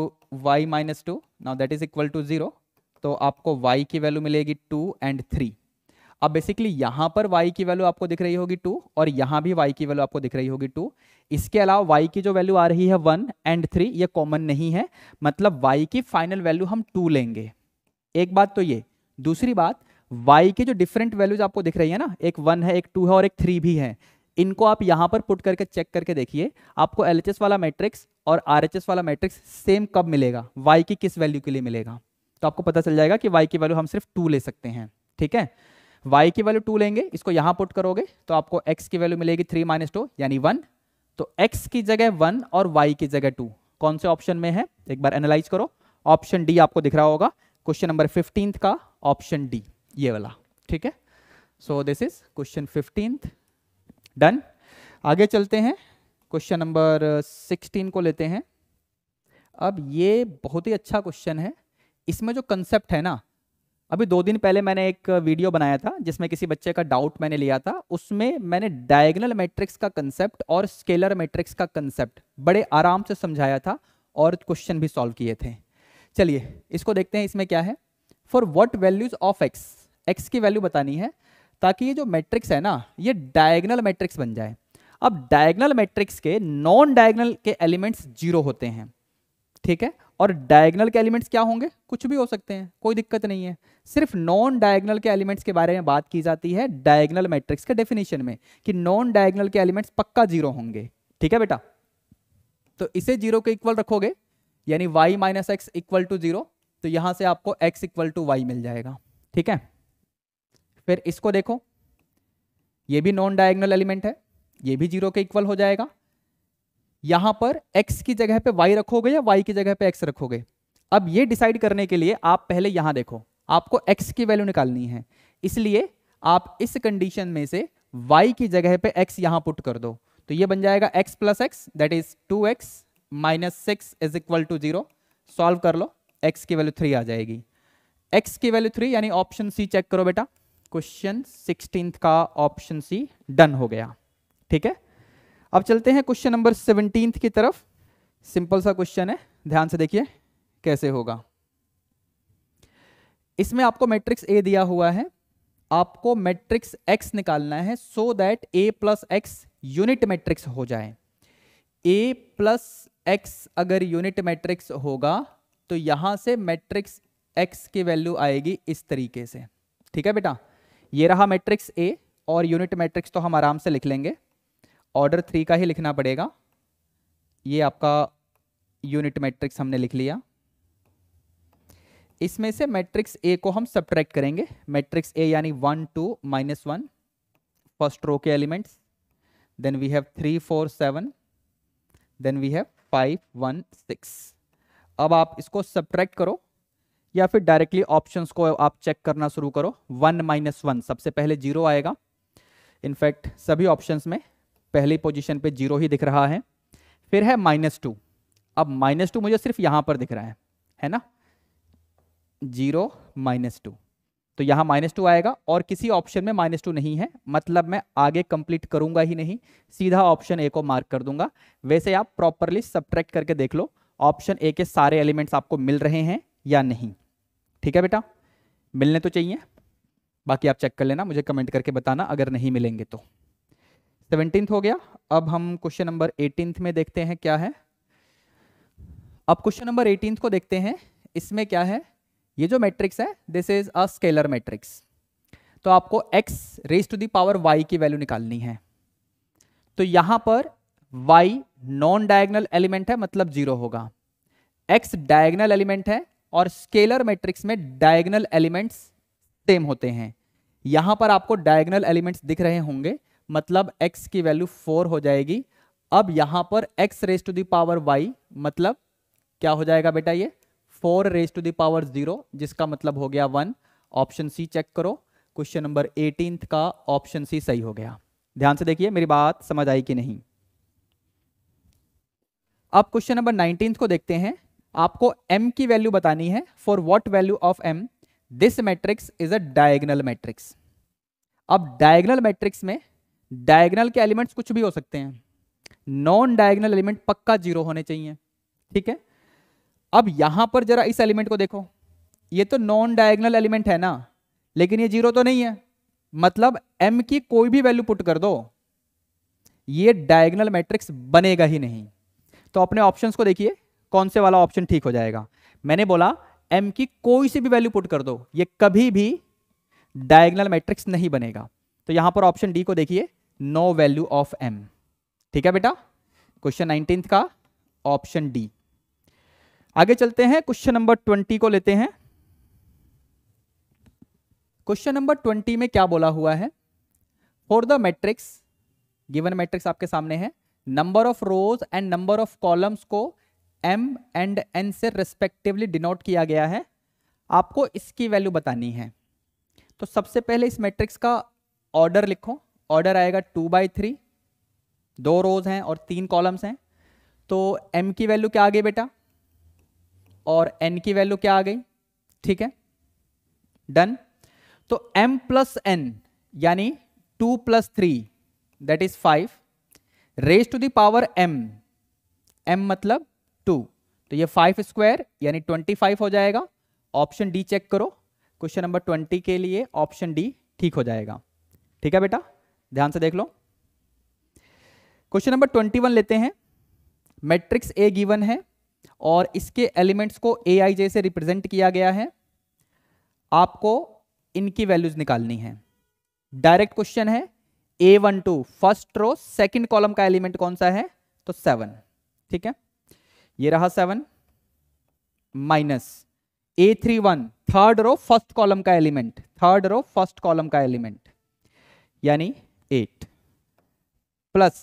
y minus two now that is equal to zero तो आपको y की value मिलेगी two and three अब basically यहां पर y की value आपको दिख रही होगी टू और यहां भी y की वैल्यू आपको दिख रही होगी टू इसके अलावा y की जो वैल्यू आ रही है वन एंड थ्री ये कॉमन नहीं है मतलब y की फाइनल वैल्यू हम टू लेंगे एक बात तो ये दूसरी बात y की जो डिफरेंट वैल्यूज आपको दिख रही है ना एक वन है एक टू है और एक थ्री भी है इनको आप यहां पर पुट करके चेक करके देखिए आपको एल वाला मैट्रिक्स और आर वाला मैट्रिक्स सेम कब मिलेगा वाई की किस वैल्यू के लिए मिलेगा तो आपको पता चल जाएगा कि वाई की वैल्यू हम सिर्फ टू ले सकते हैं ठीक है वाई की वैल्यू टू लेंगे इसको यहां पुट करोगे तो आपको एक्स की वैल्यू मिलेगी थ्री माइनस टू यानी वन तो एक्स की जगह वन और वाई की जगह टू कौन से ऑप्शन में है एक बार एनालाइज करो ऑप्शन डी आपको दिख रहा होगा क्वेश्चन नंबर फिफ्टींथ का ऑप्शन डी ये वाला ठीक है so this is question fifteen done आगे चलते हैं क्वेश्चन नंबर सिक्सटीन को लेते हैं अब ये बहुत ही अच्छा क्वेश्चन है इसमें जो कंसेप्ट है ना अभी दो दिन पहले मैंने एक वीडियो बनाया था जिसमें किसी बच्चे का डाउट मैंने लिया था उसमें मैंने डायगनल मैट्रिक्स का कंसेप्ट और स्केलर मैट्रिक्स का कंसेप्ट बड़े आराम से समझाया था और क्वेश्चन भी सॉल्व किए थे चलिए इसको देखते हैं इसमें क्या है for what values of x x की वैल्यू बतानी है ताकि ये जो मैट्रिक्स है ना ये डायगनल मैट्रिक्स बन जाए अब डायगनल मैट्रिक्स के नॉन डायगनल के एलिमेंट्स जीरो होते हैं ठीक है और डायगनल के एलिमेंट्स क्या होंगे कुछ भी हो सकते हैं कोई दिक्कत नहीं है सिर्फ नॉन डायगनल के एलिमेंट्स के बारे में बात की जाती है डायगनल मैट्रिक्स के डेफिनेशन में कि नॉन डायगनल के एलिमेंट्स पक्का जीरो होंगे ठीक है बेटा तो इसे जीरो के इक्वल रखोगे यानी y minus x equal to zero तो यहां से आपको एक्स इक्वल टू वाई मिल जाएगा ठीक है फिर इसको देखो ये भी नॉन डायगनल एलिमेंट है ये भी जीरो के इक्वल हो जाएगा यहां पर x की जगह पे y रखोगे या y की जगह पे x रखोगे अब ये डिसाइड करने के लिए आप पहले यहां देखो आपको x की वैल्यू निकालनी है इसलिए आप इस कंडीशन में से y की जगह पे x यहां पुट कर दो तो ये बन जाएगा x plus x that is two x minus six is equal to zero solve कर लो x की वैल्यू थ्री आ जाएगी x की वैल्यू थ्री यानी ऑप्शन सी चेक करो बेटा क्वेश्चन सिक्सटीन का ऑप्शन सी डन हो गया ठीक है अब चलते हैं क्वेश्चन नंबर सेवनटीन की तरफ सिंपल सा क्वेश्चन है ध्यान से देखिए कैसे होगा इसमें आपको मैट्रिक्स ए दिया हुआ है आपको मैट्रिक्स एक्स निकालना है so that A plus x unit matrix हो जाए ए प्लस एक्स अगर यूनिट मैट्रिक्स होगा तो यहां से मैट्रिक्स एक्स की वैल्यू आएगी इस तरीके से ठीक है बेटा ये रहा मैट्रिक्स ए और यूनिट मैट्रिक्स तो हम आराम से लिख लेंगे ऑर्डर थ्री का ही लिखना पड़ेगा ये आपका यूनिट मैट्रिक्स हमने लिख लिया इसमें से मैट्रिक्स ए को हम सब्ट्रैक्ट करेंगे मैट्रिक्स ए यानी one two minus one first row के elements then we have three four seven then we have five one six अब आप इसको सब्ट्रैक्ट करो या फिर डायरेक्टली ऑप्शंस को आप चेक करना शुरू करो वन माइनस वन सबसे पहले जीरो आएगा इनफैक्ट सभी ऑप्शंस में पहली पोजीशन पे जीरो ही दिख रहा है फिर है माइनस टू अब माइनस टू मुझे सिर्फ यहां पर दिख रहा है है ना जीरो माइनस टू तो यहां माइनस टू आएगा और किसी ऑप्शन में माइनस टू नहीं है मतलब मैं आगे कंप्लीट करूंगा ही नहीं सीधा ऑप्शन ए को मार्क कर दूंगा वैसे आप प्रॉपरली सब्ट्रैक्ट करके देख लो ऑप्शन ए के सारे एलिमेंट्स आपको मिल रहे हैं या नहीं ठीक है बेटा मिलने तो चाहिए बाकी आप चेक कर लेना मुझे कमेंट करके बताना अगर नहीं मिलेंगे तो सेवनटीन हो गया अब हम क्वेश्चन नंबर एटीन में देखते हैं क्या है अब क्वेश्चन नंबर एटीन को देखते हैं इसमें क्या है ये जो मैट्रिक्स है this is a scalar matrix तो आपको x raise to the power y की वैल्यू निकालनी है तो यहां पर y नॉन डायगनल एलिमेंट है मतलब जीरो होगा x डायगनल एलिमेंट है और स्केलर मैट्रिक्स में डायगनल एलिमेंट्स सेम होते हैं यहां पर आपको डायगनल एलिमेंट्स दिख रहे होंगे मतलब x की वैल्यू फोर हो जाएगी अब यहां पर x raise to the power y मतलब क्या हो जाएगा बेटा ये four raise to the power zero जिसका मतलब हो गया वन ऑप्शन सी चेक करो क्वेश्चन नंबर एटीन का ऑप्शन सी सही हो गया ध्यान से देखिए मेरी बात समझ आई कि नहीं अब क्वेश्चन नंबर नाइनटीन को देखते हैं आपको m की वैल्यू बतानी है for what value of m this matrix is a diagonal matrix अब डायगनल मैट्रिक्स में डायगनल के एलिमेंट्स कुछ भी हो सकते हैं नॉन डायगनल एलिमेंट पक्का जीरो होने चाहिए ठीक है अब यहां पर जरा इस एलिमेंट को देखो ये तो नॉन डायगनल एलिमेंट है ना लेकिन ये जीरो तो नहीं है मतलब m की कोई भी वैल्यू पुट कर दो ये डायगनल मैट्रिक्स बनेगा ही नहीं तो अपने ऑप्शंस को देखिए कौन से वाला ऑप्शन ठीक हो जाएगा मैंने बोला m की कोई सी भी वैल्यू पुट कर दो ये कभी भी डायगनल मैट्रिक्स नहीं बनेगा तो यहां पर ऑप्शन डी को देखिए नो वैल्यू ऑफ एम ठीक है बेटा क्वेश्चन नाइनटीन का ऑप्शन डी आगे चलते हैं क्वेश्चन नंबर ट्वेंटी को लेते हैं क्वेश्चन नंबर ट्वेंटी में क्या बोला हुआ है for the matrix given matrix आपके सामने है number of rows and number of columns को एम एंड एन से रेस्पेक्टिवली डिनोट किया गया है आपको इसकी वैल्यू बतानी है तो सबसे पहले इस मैट्रिक्स का ऑर्डर लिखो ऑर्डर आएगा टू बाई थ्री दो रोज हैं और तीन कॉलम्स हैं तो एम की वैल्यू क्या आ गई बेटा और एन की वैल्यू क्या आ गई ठीक है डन तो m प्लस एन यानी two plus three that is five raise to the power m m मतलब टू तो ये फाइव स्क्वायर यानी ट्वेंटी फाइव हो जाएगा ऑप्शन डी चेक करो क्वेश्चन नंबर ट्वेंटी के लिए ऑप्शन डी ठीक हो जाएगा ठीक है बेटा ध्यान से देख लो क्वेश्चन नंबर ट्वेंटी वन लेते हैं मैट्रिक्स ए गिवन है और इसके एलिमेंट्स को ए आई जे से रिप्रेजेंट किया गया है आपको इनकी वैल्यूज निकालनी है डायरेक्ट क्वेश्चन है A one two first row second column का एलिमेंट कौन सा है तो सेवन ठीक है ये रहा seven minus A three one third row first column का element third row first column का एलिमेंट यानी eight plus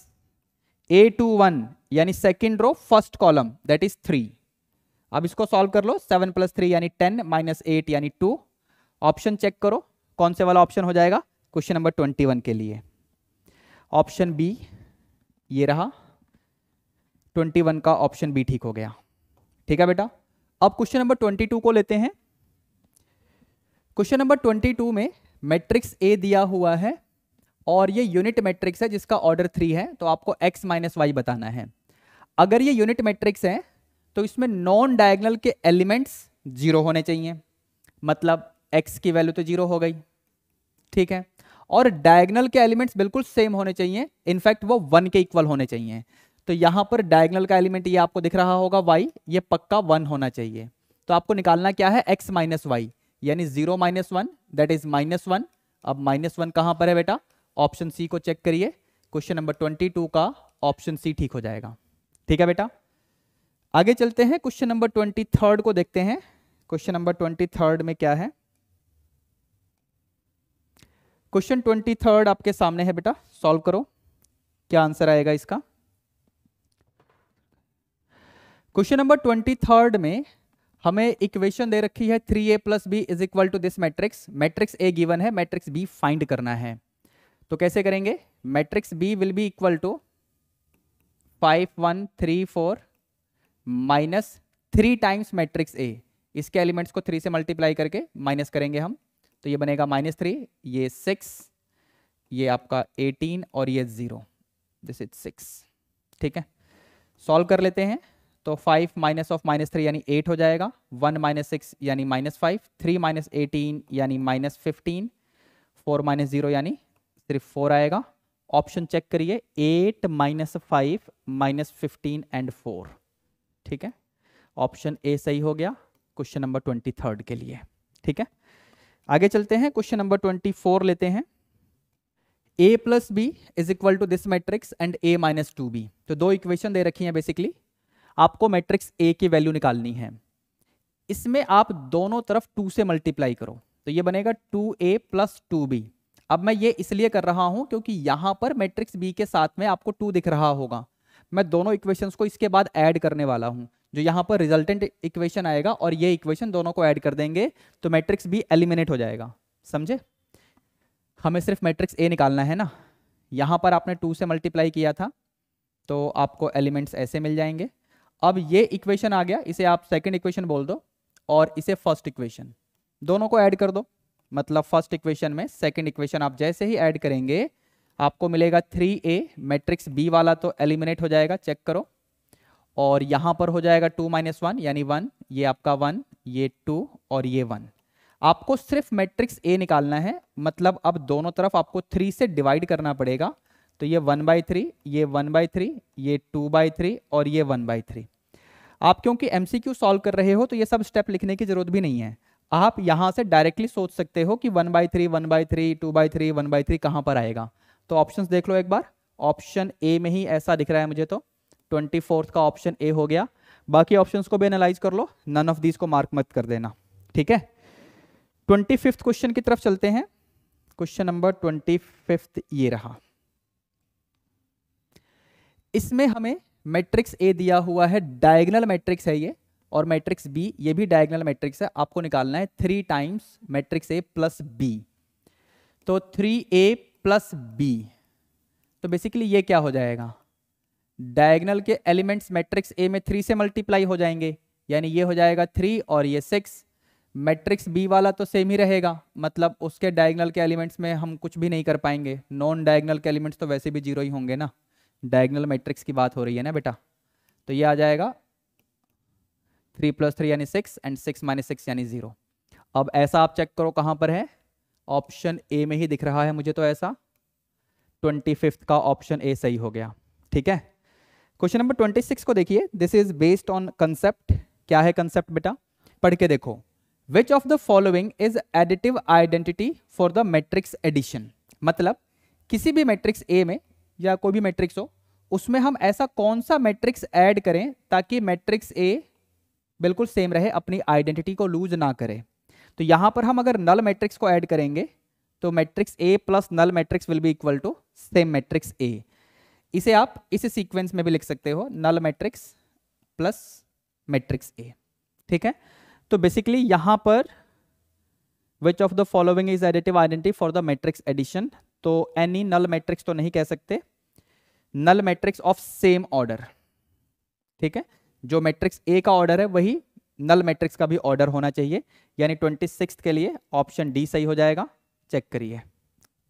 A two one यानी second row first column that is three अब इसको सॉल्व कर लो सेवन प्लस थ्री यानी ten minus eight यानी टू ऑप्शन चेक करो कौन से वाला ऑप्शन हो जाएगा क्वेश्चन नंबर ट्वेंटी वन के लिए ऑप्शन बी ये रहा ट्वेंटी वन का ऑप्शन बी ठीक हो गया ठीक है बेटा अब क्वेश्चन नंबर ट्वेंटी टू को लेते हैं क्वेश्चन नंबर ट्वेंटी टू में मैट्रिक्स ए दिया हुआ है और ये यूनिट मैट्रिक्स है जिसका ऑर्डर थ्री है तो आपको एक्स माइनस वाई बताना है अगर ये यूनिट मैट्रिक्स है तो इसमें नॉन डायगनल के एलिमेंट्स जीरो होने चाहिए मतलब एक्स की वैल्यू तो जीरो हो गई ठीक है और डायगनल के एलिमेंट्स बिल्कुल सेम होने चाहिए इनफैक्ट वो वन के इक्वल होने चाहिए तो यहां पर डायगनल का एलिमेंट ये आपको दिख रहा होगा वाई ये पक्का वन होना चाहिए तो आपको निकालना क्या है एक्स माइनस वाई यानी zero minus one that is minus one अब माइनस वन कहां पर है बेटा ऑप्शन सी को चेक करिए क्वेश्चन नंबर ट्वेंटी टू का ऑप्शन सी ठीक हो जाएगा ठीक है बेटा आगे चलते हैं क्वेश्चन नंबर ट्वेंटी थर्ड को देखते हैं क्वेश्चन नंबर ट्वेंटी थर्ड में क्या है क्वेश्चन ट्वेंटी थर्ड आपके सामने है बेटा सॉल्व करो क्या आंसर आएगा इसका क्वेश्चन नंबर ट्वेंटी थर्ड में हमें इक्वेशन दे रखी है three A plus B is equal to this matrix matrix A given है मैट्रिक्स बी फाइंड करना है तो कैसे करेंगे matrix B will be equal to five one three four minus three times matrix A इसके एलिमेंट्स को three से multiply करके माइनस करेंगे हम तो ये बनेगा माइनस थ्री ये सिक्स ये आपका एटीन और ये ज़ीरो दिस इज सिक्स ठीक है सॉल्व कर लेते हैं तो five minus of minus three यानी एट हो जाएगा वन माइनस सिक्स यानी minus five three minus eighteen यानी minus fifteen four minus zero यानी सिर्फ फोर आएगा ऑप्शन चेक करिए eight minus five minus fifteen and four ठीक है ऑप्शन ए सही हो गया क्वेश्चन नंबर ट्वेंटी थर्ड के लिए ठीक है आगे चलते हैं क्वेश्चन नंबर ट्वेंटी फोर लेते हैं A plus B is equal to this matrix and A minus two B तो दो इक्वेशन दे रखी हैं बेसिकली आपको मैट्रिक्स ए की वैल्यू निकालनी है इसमें आप दोनों तरफ टू से मल्टीप्लाई करो तो ये बनेगा two A plus two B अब मैं ये इसलिए कर रहा हूं क्योंकि यहां पर मैट्रिक्स बी के साथ में आपको टू दिख रहा होगा मैं दोनों इक्वेशंस को इसके बाद ऐड करने वाला हूं जो यहां पर रिजल्टेंट इक्वेशन आएगा और ये इक्वेशन दोनों को ऐड कर देंगे तो मैट्रिक्स बी एलिमिनेट हो जाएगा समझे हमें सिर्फ मैट्रिक्स ए निकालना है ना यहाँ पर आपने टू से मल्टीप्लाई किया था तो आपको एलिमेंट्स ऐसे मिल जाएंगे अब ये इक्वेशन आ गया इसे आप सेकेंड इक्वेशन बोल दो और इसे फर्स्ट इक्वेशन दोनों को ऐड कर दो मतलब फर्स्ट इक्वेशन में सेकंड इक्वेशन आप जैसे ही ऐड करेंगे आपको मिलेगा थ्री ए मैट्रिक्स बी वाला तो एलिमिनेट हो जाएगा चेक करो और यहाँ पर हो जाएगा टू माइनस वन यानी वन ये आपका वन ये टू और ये वन आपको सिर्फ मैट्रिक्स ए निकालना है मतलब अब दोनों तरफ आपको थ्री से डिवाइड करना पड़ेगा तो ये वन बाई थ्री ये वन बाई थ्री ये टू बाई थ्री और ये वन बाई थ्री आप क्योंकि एम क्यू सॉल्व कर रहे हो तो ये सब स्टेप लिखने की जरूरत भी नहीं है आप यहां से डायरेक्टली सोच सकते हो कि one by three one by three two by three one by three कहां पर आएगा तो ऑप्शन देख लो एक बार ऑप्शन ए में ही ऐसा दिख रहा है मुझे तो ट्वेंटी फोर्थ का ऑप्शन ए हो गया बाकी ऑप्शंस को भी एनालाइज कर लो नन ऑफ दीज को मार्क मत कर देना ठीक है ट्वेंटी फिफ्थ क्वेश्चन की तरफ चलते हैं क्वेश्चन नंबर ट्वेंटी फिफ्थ ये रहा इसमें हमें मैट्रिक्स ए दिया हुआ है डायगनल मैट्रिक्स है ये और मैट्रिक्स बी ये भी डायगनल मैट्रिक्स है आपको निकालना है three times matrix A plus B तो थ्री ए प्लस बी तो बेसिकली ये क्या हो जाएगा डायगनल के एलिमेंट्स मैट्रिक्स ए में थ्री से मल्टीप्लाई हो जाएंगे यानी ये हो जाएगा थ्री और ये सिक्स मैट्रिक्स बी वाला तो सेम ही रहेगा मतलब उसके डायगनल के एलिमेंट्स में हम कुछ भी नहीं कर पाएंगे नॉन डायगनल के एलिमेंट्स तो वैसे भी जीरो ही होंगे ना डायगनल मैट्रिक्स की बात हो रही है ना बेटा तो ये आ जाएगा थ्री प्लस थ्री यानी six and six minus six यानी जीरो अब ऐसा आप चेक करो कहाँ पर है ऑप्शन ए में ही दिख रहा है मुझे तो ऐसा ट्वेंटी फिफ्थ का ऑप्शन ए सही हो गया ठीक है क्वेश्चन नंबर ट्वेंटी सिक्स को देखिए this is based on concept क्या है कंसेप्ट बेटा पढ़ के देखो which of the following is additive identity for the matrix addition मतलब किसी भी मैट्रिक्स ए में या कोई भी मैट्रिक्स हो उसमें हम ऐसा कौन सा मैट्रिक्स ऐड करें ताकि मैट्रिक्स ए बिल्कुल सेम रहे अपनी आइडेंटिटी को लूज ना करे तो यहाँ पर हम अगर नल मैट्रिक्स को ऐड करेंगे तो matrix A plus null matrix will be equal to same matrix A इसे आप इस सीक्वेंस में भी लिख सकते हो null matrix plus matrix A ठीक है तो बेसिकली यहाँ पर which of the following is additive identity for the matrix addition तो एनी नल मैट्रिक्स तो नहीं कह सकते null matrix of same order ठीक है जो मैट्रिक्स ए का ऑर्डर है वही नल मैट्रिक्स का भी ऑर्डर होना चाहिए यानी ट्वेंटी सिक्स के लिए ऑप्शन डी सही हो जाएगा चेक करिए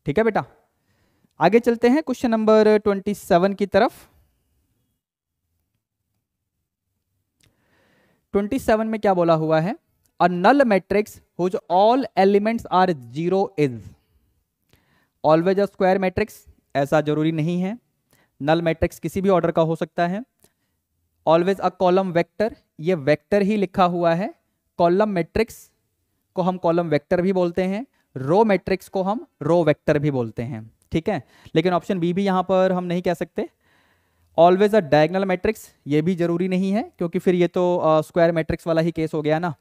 ठीक है बेटा आगे चलते हैं क्वेश्चन नंबर ट्वेंटी सेवन की तरफ ट्वेंटी सेवन में क्या बोला हुआ है a null matrix whose all elements are zero is always a square matrix ऐसा जरूरी नहीं है नल मैट्रिक्स किसी भी ऑर्डर का हो सकता है ऑलवेज अ कॉलम वेक्टर ये वेक्टर ही लिखा हुआ है कॉलम मैट्रिक्स को हम कॉलम वेक्टर भी बोलते हैं रो मैट्रिक्स को हम रो वेक्टर भी बोलते हैं ठीक है लेकिन ऑप्शन बी भी यहाँ पर हम नहीं कह सकते ऑलवेज अ डायगनल मैट्रिक्स ये भी जरूरी नहीं है क्योंकि फिर ये तो स्क्वायर uh, मैट्रिक्स वाला ही केस हो गया ना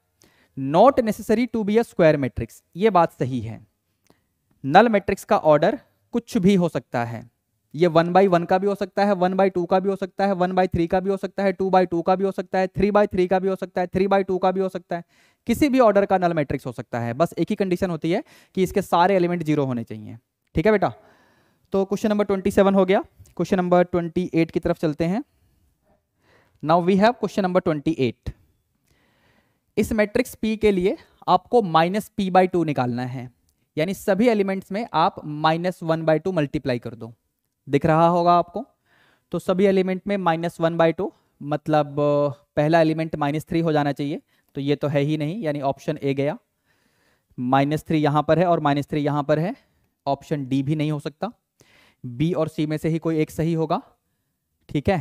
not necessary to be a square matrix ये बात सही है नल मैट्रिक्स का ऑर्डर कुछ भी हो सकता है ये वन बाई वन का भी हो सकता है वन बाई टू का भी हो सकता है वन बाई थ्री का भी हो सकता है टू बाई टू का भी हो सकता है थ्री बाई थ्री का भी हो सकता है थ्री बाई टू का भी हो सकता है किसी भी ऑर्डर का नल मैट्रिक्स हो सकता है बस एक ही कंडीशन होती है कि इसके सारे एलिमेंट जीरो होने चाहिए ठीक है बेटा तो क्वेश्चन नंबर ट्वेंटी सेवन हो गया क्वेश्चन नंबर ट्वेंटी एट की तरफ चलते हैं now we have question number twenty eight इस मैट्रिक्स पी के लिए आपको माइनस पी बाई टू निकालना है यानी सभी एलिमेंट्स में आप minus one by two multiply कर दो दिख रहा होगा आपको तो सभी एलिमेंट में माइनस वन बाई टू मतलब पहला एलिमेंट माइनस थ्री हो जाना चाहिए तो ये तो है ही नहीं यानी ऑप्शन ए गया माइनस थ्री यहाँ पर है और माइनस थ्री यहाँ पर है ऑप्शन डी भी नहीं हो सकता बी और सी में से ही कोई एक सही होगा ठीक है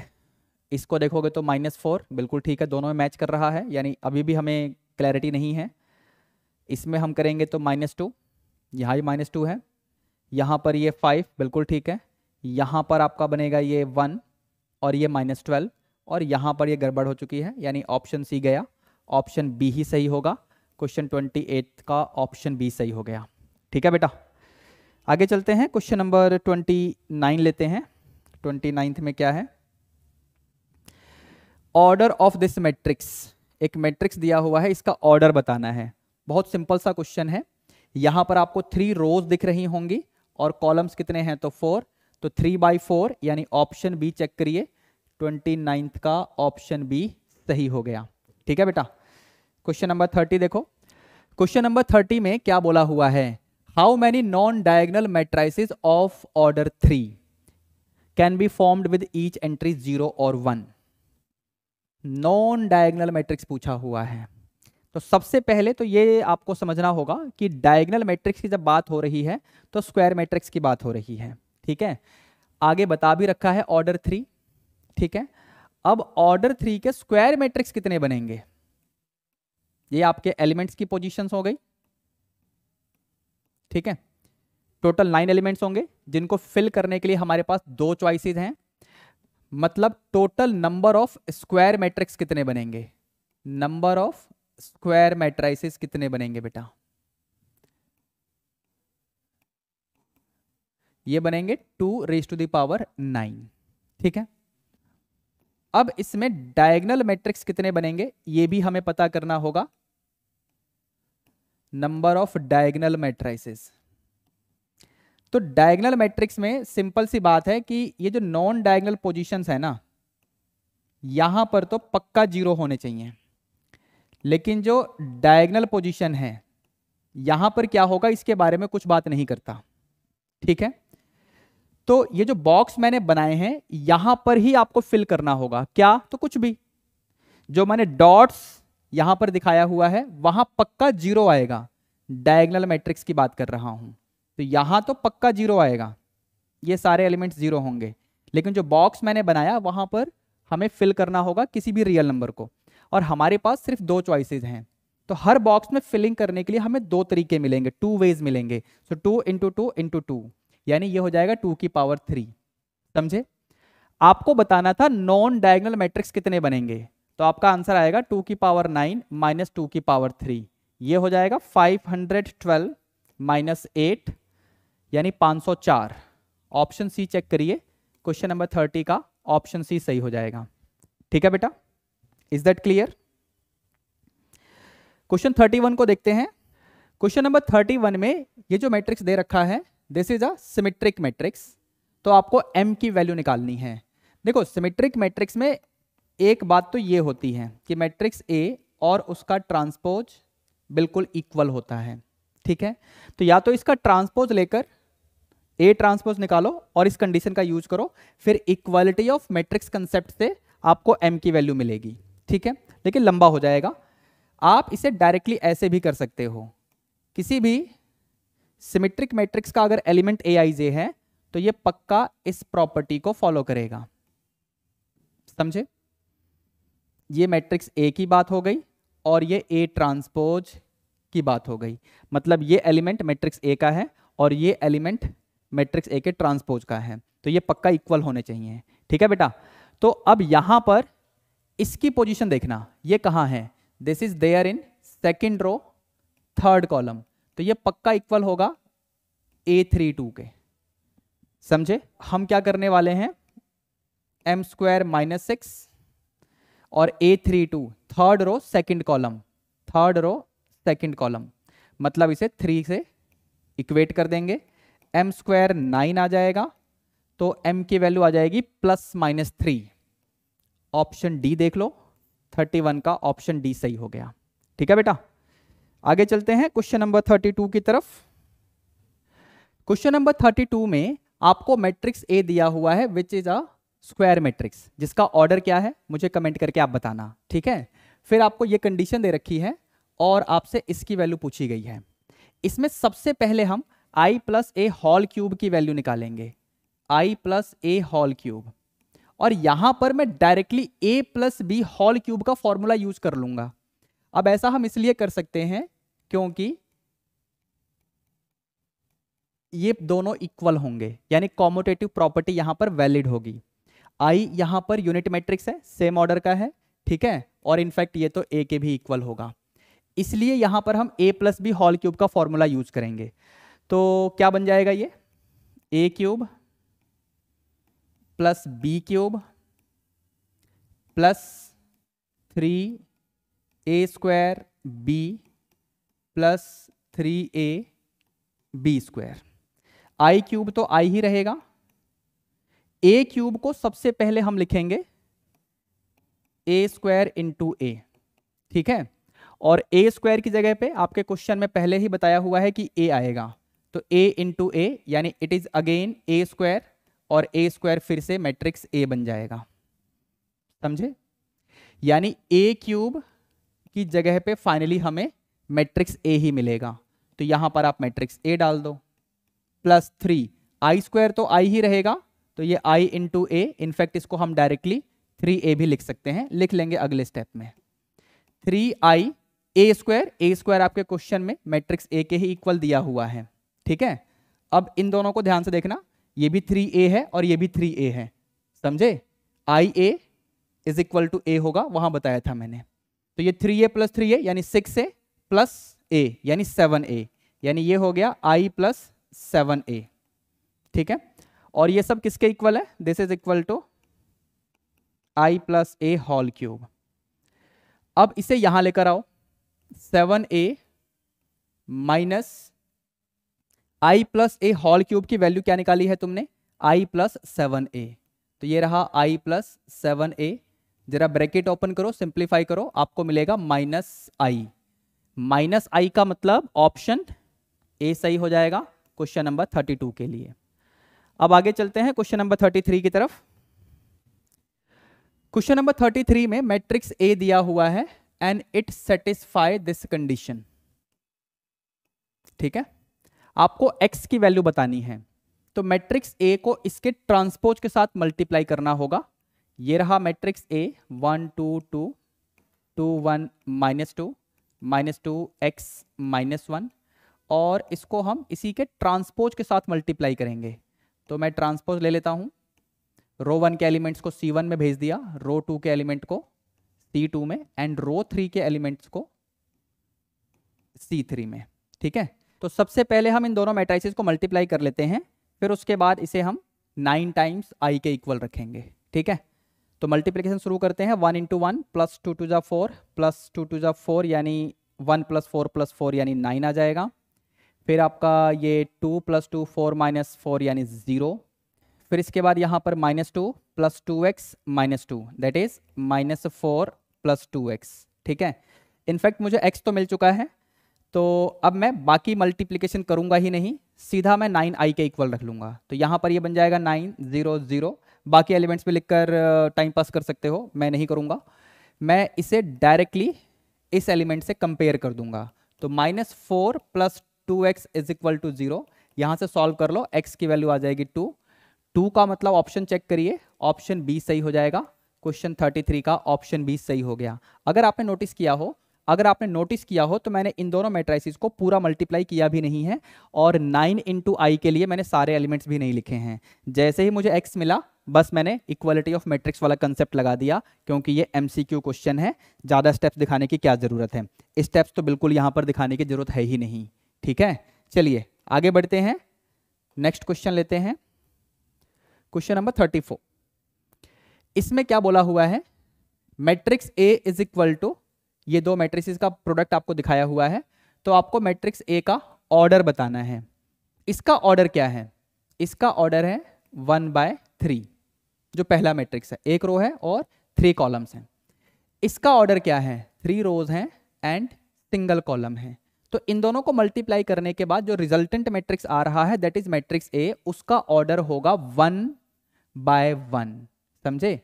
इसको देखोगे तो माइनस फोर बिल्कुल ठीक है दोनों में मैच कर रहा है यानी अभी भी हमें क्लैरिटी नहीं है इसमें हम करेंगे तो माइनस टू यहाँ भी माइनस टू है यहाँ पर ये फाइव बिल्कुल ठीक है यहां पर आपका बनेगा ये वन और ये माइनस ट्वेल्व और यहां पर ये गड़बड़ हो चुकी है यानी ऑप्शन सी गया ऑप्शन बी ही सही होगा क्वेश्चन ट्वेंटी एट का ऑप्शन बी सही हो गया ठीक है बेटा आगे चलते हैं क्वेश्चन नंबर ट्वेंटी नाइन लेते हैं ट्वेंटी नाइन्थ में क्या है ऑर्डर ऑफ दिस मैट्रिक्स एक मैट्रिक्स दिया हुआ है इसका ऑर्डर बताना है बहुत सिंपल सा क्वेश्चन है यहां पर आपको थ्री रोज दिख रही होंगी और कॉलम्स कितने हैं तो फोर तो थ्री बाई फोर यानी ऑप्शन बी चेक करिए ट्वेंटी नाइन्थ का ऑप्शन बी सही हो गया ठीक है बेटा क्वेश्चन नंबर थर्टी देखो क्वेश्चन नंबर थर्टी में क्या बोला हुआ है how many non diagonal matrices of order three can be formed with each entry zero और वन नॉन डायगनल मैट्रिक्स पूछा हुआ है तो सबसे पहले तो ये आपको समझना होगा कि डायगनल मैट्रिक्स की जब बात हो रही है तो स्क्वायर मैट्रिक्स की बात हो रही है ठीक है आगे बता भी रखा है ऑर्डर थ्री ठीक है अब ऑर्डर थ्री के स्क्वायर मैट्रिक्स कितने बनेंगे ये आपके एलिमेंट्स की पोजीशंस हो गई ठीक है टोटल नाइन एलिमेंट्स होंगे जिनको फिल करने के लिए हमारे पास दो चॉइसेस हैं मतलब total number of square matrix कितने बनेंगे नंबर ऑफ स्क्वायर मैट्राइसिस कितने बनेंगे बेटा ये बनेंगे two raise to the power nine ठीक है अब इसमें डायगनल मैट्रिक्स कितने बनेंगे ये भी हमें पता करना होगा नंबर ऑफ डायगनल मैट्राइसिस तो डायगनल मैट्रिक्स में सिंपल सी बात है कि ये जो नॉन डायगनल पोजिशन है ना यहां पर तो पक्का जीरो होने चाहिए लेकिन जो डायगनल पोजिशन है यहां पर क्या होगा इसके बारे में कुछ बात नहीं करता ठीक है तो ये जो बॉक्स मैंने बनाए हैं यहां पर ही आपको फिल करना होगा क्या तो कुछ भी जो मैंने डॉट्स यहां पर दिखाया हुआ है वहां पक्का जीरो आएगा डायगनल मैट्रिक्स की बात कर रहा हूं तो यहां तो पक्का जीरो आएगा ये सारे एलिमेंट जीरो होंगे लेकिन जो बॉक्स मैंने बनाया वहां पर हमें फिल करना होगा किसी भी रियल नंबर को और हमारे पास सिर्फ दो चॉइसेज हैं तो हर बॉक्स में फिलिंग करने के लिए हमें दो तरीके मिलेंगे टू वेज मिलेंगे so two into two into two यानी ये हो जाएगा टू की पावर थ्री समझे आपको बताना था नॉन डायगनल मैट्रिक्स कितने बनेंगे तो आपका आंसर आएगा टू की पावर नाइन माइनस टू की पावर थ्री ये हो जाएगा five hundred twelve minus eight यानी पाँच सौ चार ऑप्शन सी चेक करिए क्वेश्चन नंबर थर्टी का ऑप्शन सी सही हो जाएगा ठीक है बेटा is that clear question thirty one को देखते हैं क्वेश्चन नंबर थर्टी वन में ये जो मैट्रिक्स दे रखा है this is a symmetric matrix तो आपको m की वैल्यू निकालनी है देखो सिमेट्रिक मैट्रिक्स में एक बात तो ये होती है कि मैट्रिक्स ए और उसका ट्रांसपोज बिल्कुल इक्वल होता है ठीक है तो या तो इसका ट्रांसपोज लेकर ए ट्रांसपोज निकालो और इस कंडीशन का यूज करो फिर इक्वालिटी ऑफ मैट्रिक्स कंसेप्ट से आपको एम की वैल्यू मिलेगी ठीक है लेकिन लंबा हो जाएगा आप इसे डायरेक्टली ऐसे भी कर सकते हो किसी भी सिमेट्रिक मैट्रिक्स का अगर एलिमेंट ए आई जे है तो ये पक्का इस प्रॉपर्टी को फॉलो करेगा समझे ये मैट्रिक्स ए की बात हो गई और ये ए ट्रांसपोज की बात हो गई मतलब ये एलिमेंट मैट्रिक्स ए का है और ये एलिमेंट मैट्रिक्स ए के ट्रांसपोज का है तो ये पक्का इक्वल होने चाहिए ठीक है बेटा तो अब यहां पर इसकी पोजीशन देखना ये कहाँ है this is there in second row third column तो ये पक्का इक्वल होगा ए थ्री टू के समझे हम क्या करने वाले हैं एम स्क्वायर माइनस सिक्स और A three two third row second column third row second column मतलब इसे थ्री से इक्वेट कर देंगे एम स्क्वायर नाइन आ जाएगा तो एम की वैल्यू आ जाएगी plus minus three option D देख लो थर्टी वन का ऑप्शन डी सही हो गया ठीक है बेटा आगे चलते हैं क्वेश्चन नंबर थर्टी टू की तरफ क्वेश्चन नंबर थर्टी टू में आपको मैट्रिक्स ए दिया हुआ है which is a square matrix जिसका ऑर्डर क्या है मुझे कमेंट करके आप बताना ठीक है फिर आपको ये कंडीशन दे रखी है और आपसे इसकी वैल्यू पूछी गई है इसमें सबसे पहले हम I plus A whole cube की वैल्यू निकालेंगे I plus A whole cube और यहां पर मैं directly A plus B whole cube का फॉर्मूला यूज कर लूंगा अब ऐसा हम इसलिए कर सकते हैं क्योंकि ये दोनों इक्वल होंगे यानी कॉमोटेटिव प्रॉपर्टी यहां पर वैलिड होगी आई यहां पर यूनिट मैट्रिक्स है सेम ऑर्डर का है ठीक है और इनफैक्ट ये तो ए के भी इक्वल होगा इसलिए यहां पर हम A plus B whole cube का फॉर्मूला यूज करेंगे तो क्या बन जाएगा ये A cube plus B cube plus three A square B plus three A B square I cube तो आई ही रहेगा ए क्यूब को सबसे पहले हम लिखेंगे ए स्क्वायर इंटू ए ठीक है और ए स्क्वायर की जगह पे आपके क्वेश्चन में पहले ही बताया हुआ है कि ए आएगा तो ए इंटू ए यानी it is again A square और ए स्क्वायर फिर से मैट्रिक्स ए बन जाएगा समझे यानी ए क्यूब की जगह पे फाइनली हमें मैट्रिक्स ए ही मिलेगा तो यहां पर आप मैट्रिक्स ए डाल दो प्लस थ्री आई स्क्वायर तो आई ही रहेगा तो ये आई इंटू ए इनफैक्ट इसको हम डायरेक्टली थ्री ए भी लिख सकते हैं लिख लेंगे अगले स्टेप में three I A square A square आपके क्वेश्चन में मैट्रिक्स ए के ही इक्वल दिया हुआ है ठीक है अब इन दोनों को ध्यान से देखना ये भी थ्री ए है और ये भी थ्री ए है समझे I A is equal to A होगा वहां बताया था मैंने तो ये three A plus three A यानी सिक्स ए प्लस ए यानी सेवन ए यानी ये हो गया आई प्लस सेवन ए ठीक है और ये सब किसके इक्वल है this is equal to I plus A whole cube अब इसे यहां लेकर आओ seven A minus I plus A whole cube की वैल्यू क्या निकाली है तुमने आई प्लस सेवन ए तो ये रहा आई प्लस सेवन ए जरा ब्रैकेट ओपन करो सिंप्लीफाई करो आपको मिलेगा माइनस आई माइनस आई का मतलब ऑप्शन ए सही हो जाएगा क्वेश्चन नंबर थर्टी टू के लिए अब आगे चलते हैं क्वेश्चन नंबर थर्टी थ्री की तरफ क्वेश्चन नंबर थर्टी थ्री में मैट्रिक्स ए दिया हुआ है and it satisfy this condition ठीक है आपको एक्स की वैल्यू बतानी है तो मैट्रिक्स ए को इसके ट्रांसपोज के साथ मल्टीप्लाई करना होगा ये रहा matrix A one two two two one minus two minus two x minus one और इसको हम इसी के ट्रांसपोज के साथ मल्टीप्लाई करेंगे तो मैं ट्रांसपोज ले लेता हूँ रो वन के एलिमेंट्स को सी वन में भेज दिया रो टू के एलिमेंट को सी टू में एंड रो थ्री के एलिमेंट्स को सी थ्री में ठीक है तो सबसे पहले हम इन दोनों मेट्राइसिस को मल्टीप्लाई कर लेते हैं फिर उसके बाद इसे हम नाइन टाइम्स आई के इक्वल रखेंगे ठीक है तो मल्टीप्लीकेशन शुरू करते हैं one into one plus two two जा फोर प्लस टू टू जा फोर यानी one plus four plus four यानी नाइन आ जाएगा फिर आपका ये two plus two four minus four यानी ज़ीरो फिर इसके बाद यहाँ पर minus two plus two x minus two that is minus four plus two x ठीक है इनफैक्ट मुझे एक्स तो मिल चुका है तो अब मैं बाकी मल्टीप्लीकेशन करूँगा ही नहीं सीधा मैं नाइन आई के इक्वल रख लूँगा तो यहाँ पर ये यह बन जाएगा नाइन ज़ीरो ज़ीरो बाकी एलिमेंट्स में लिखकर टाइम पास कर सकते हो मैं नहीं करूँगा मैं इसे डायरेक्टली इस एलिमेंट से कंपेयर कर दूंगा तो minus four plus two x is equal to zero यहाँ से सॉल्व कर लो एक्स की वैल्यू आ जाएगी टू टू का मतलब ऑप्शन चेक करिए ऑप्शन बी सही हो जाएगा क्वेश्चन थर्टी थ्री का ऑप्शन बी सही हो गया अगर आपने नोटिस किया हो अगर आपने नोटिस किया हो तो मैंने इन दोनों मेट्राइसिस को पूरा मल्टीप्लाई किया भी नहीं है और नाइन इंटू आई के लिए मैंने सारे एलिमेंट्स भी नहीं लिखे हैं जैसे ही मुझे एक्स मिला बस मैंने इक्वालिटी ऑफ मैट्रिक्स वाला कंसेप्ट लगा दिया क्योंकि ये एम क्वेश्चन है ज़्यादा स्टेप्स दिखाने की क्या ज़रूरत है स्टेप्स तो बिल्कुल यहाँ पर दिखाने की ज़रूरत है ही नहीं ठीक है चलिए आगे बढ़ते हैं नेक्स्ट क्वेश्चन लेते हैं क्वेश्चन नंबर थर्टी इसमें क्या बोला हुआ है matrix A is equal to ये दो मैट्रिक्स का प्रोडक्ट आपको दिखाया हुआ है तो आपको मैट्रिक्स ए का ऑर्डर बताना है इसका ऑर्डर क्या है इसका ऑर्डर है वन बाय थ्री जो पहला मैट्रिक्स है एक रो है और थ्री कॉलम्स हैं इसका ऑर्डर क्या है थ्री रोज हैं एंड सिंगल कॉलम है तो इन दोनों को मल्टीप्लाई करने के बाद जो रिजल्टेंट मैट्रिक्स आ रहा है दैट इज मैट्रिक्स ए उसका ऑर्डर होगा वन बाय वन समझे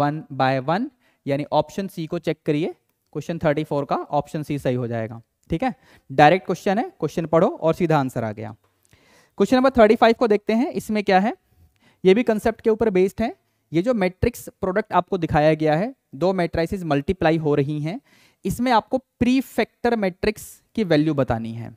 वन बाय वन यानी ऑप्शन सी को चेक करिए क्वेश्चन थर्टी फोर का ऑप्शन सी सही हो जाएगा ठीक है डायरेक्ट क्वेश्चन है क्वेश्चन पढ़ो और सीधा आंसर आ गया क्वेश्चन नंबर थर्टी फाइव को देखते हैं इसमें क्या है ये भी कंसेप्ट के ऊपर बेस्ड है ये जो मैट्रिक्स प्रोडक्ट आपको दिखाया गया है दो मैट्राइसिस मल्टीप्लाई हो रही हैं इसमें आपको प्री फैक्टर मैट्रिक्स की वैल्यू बतानी है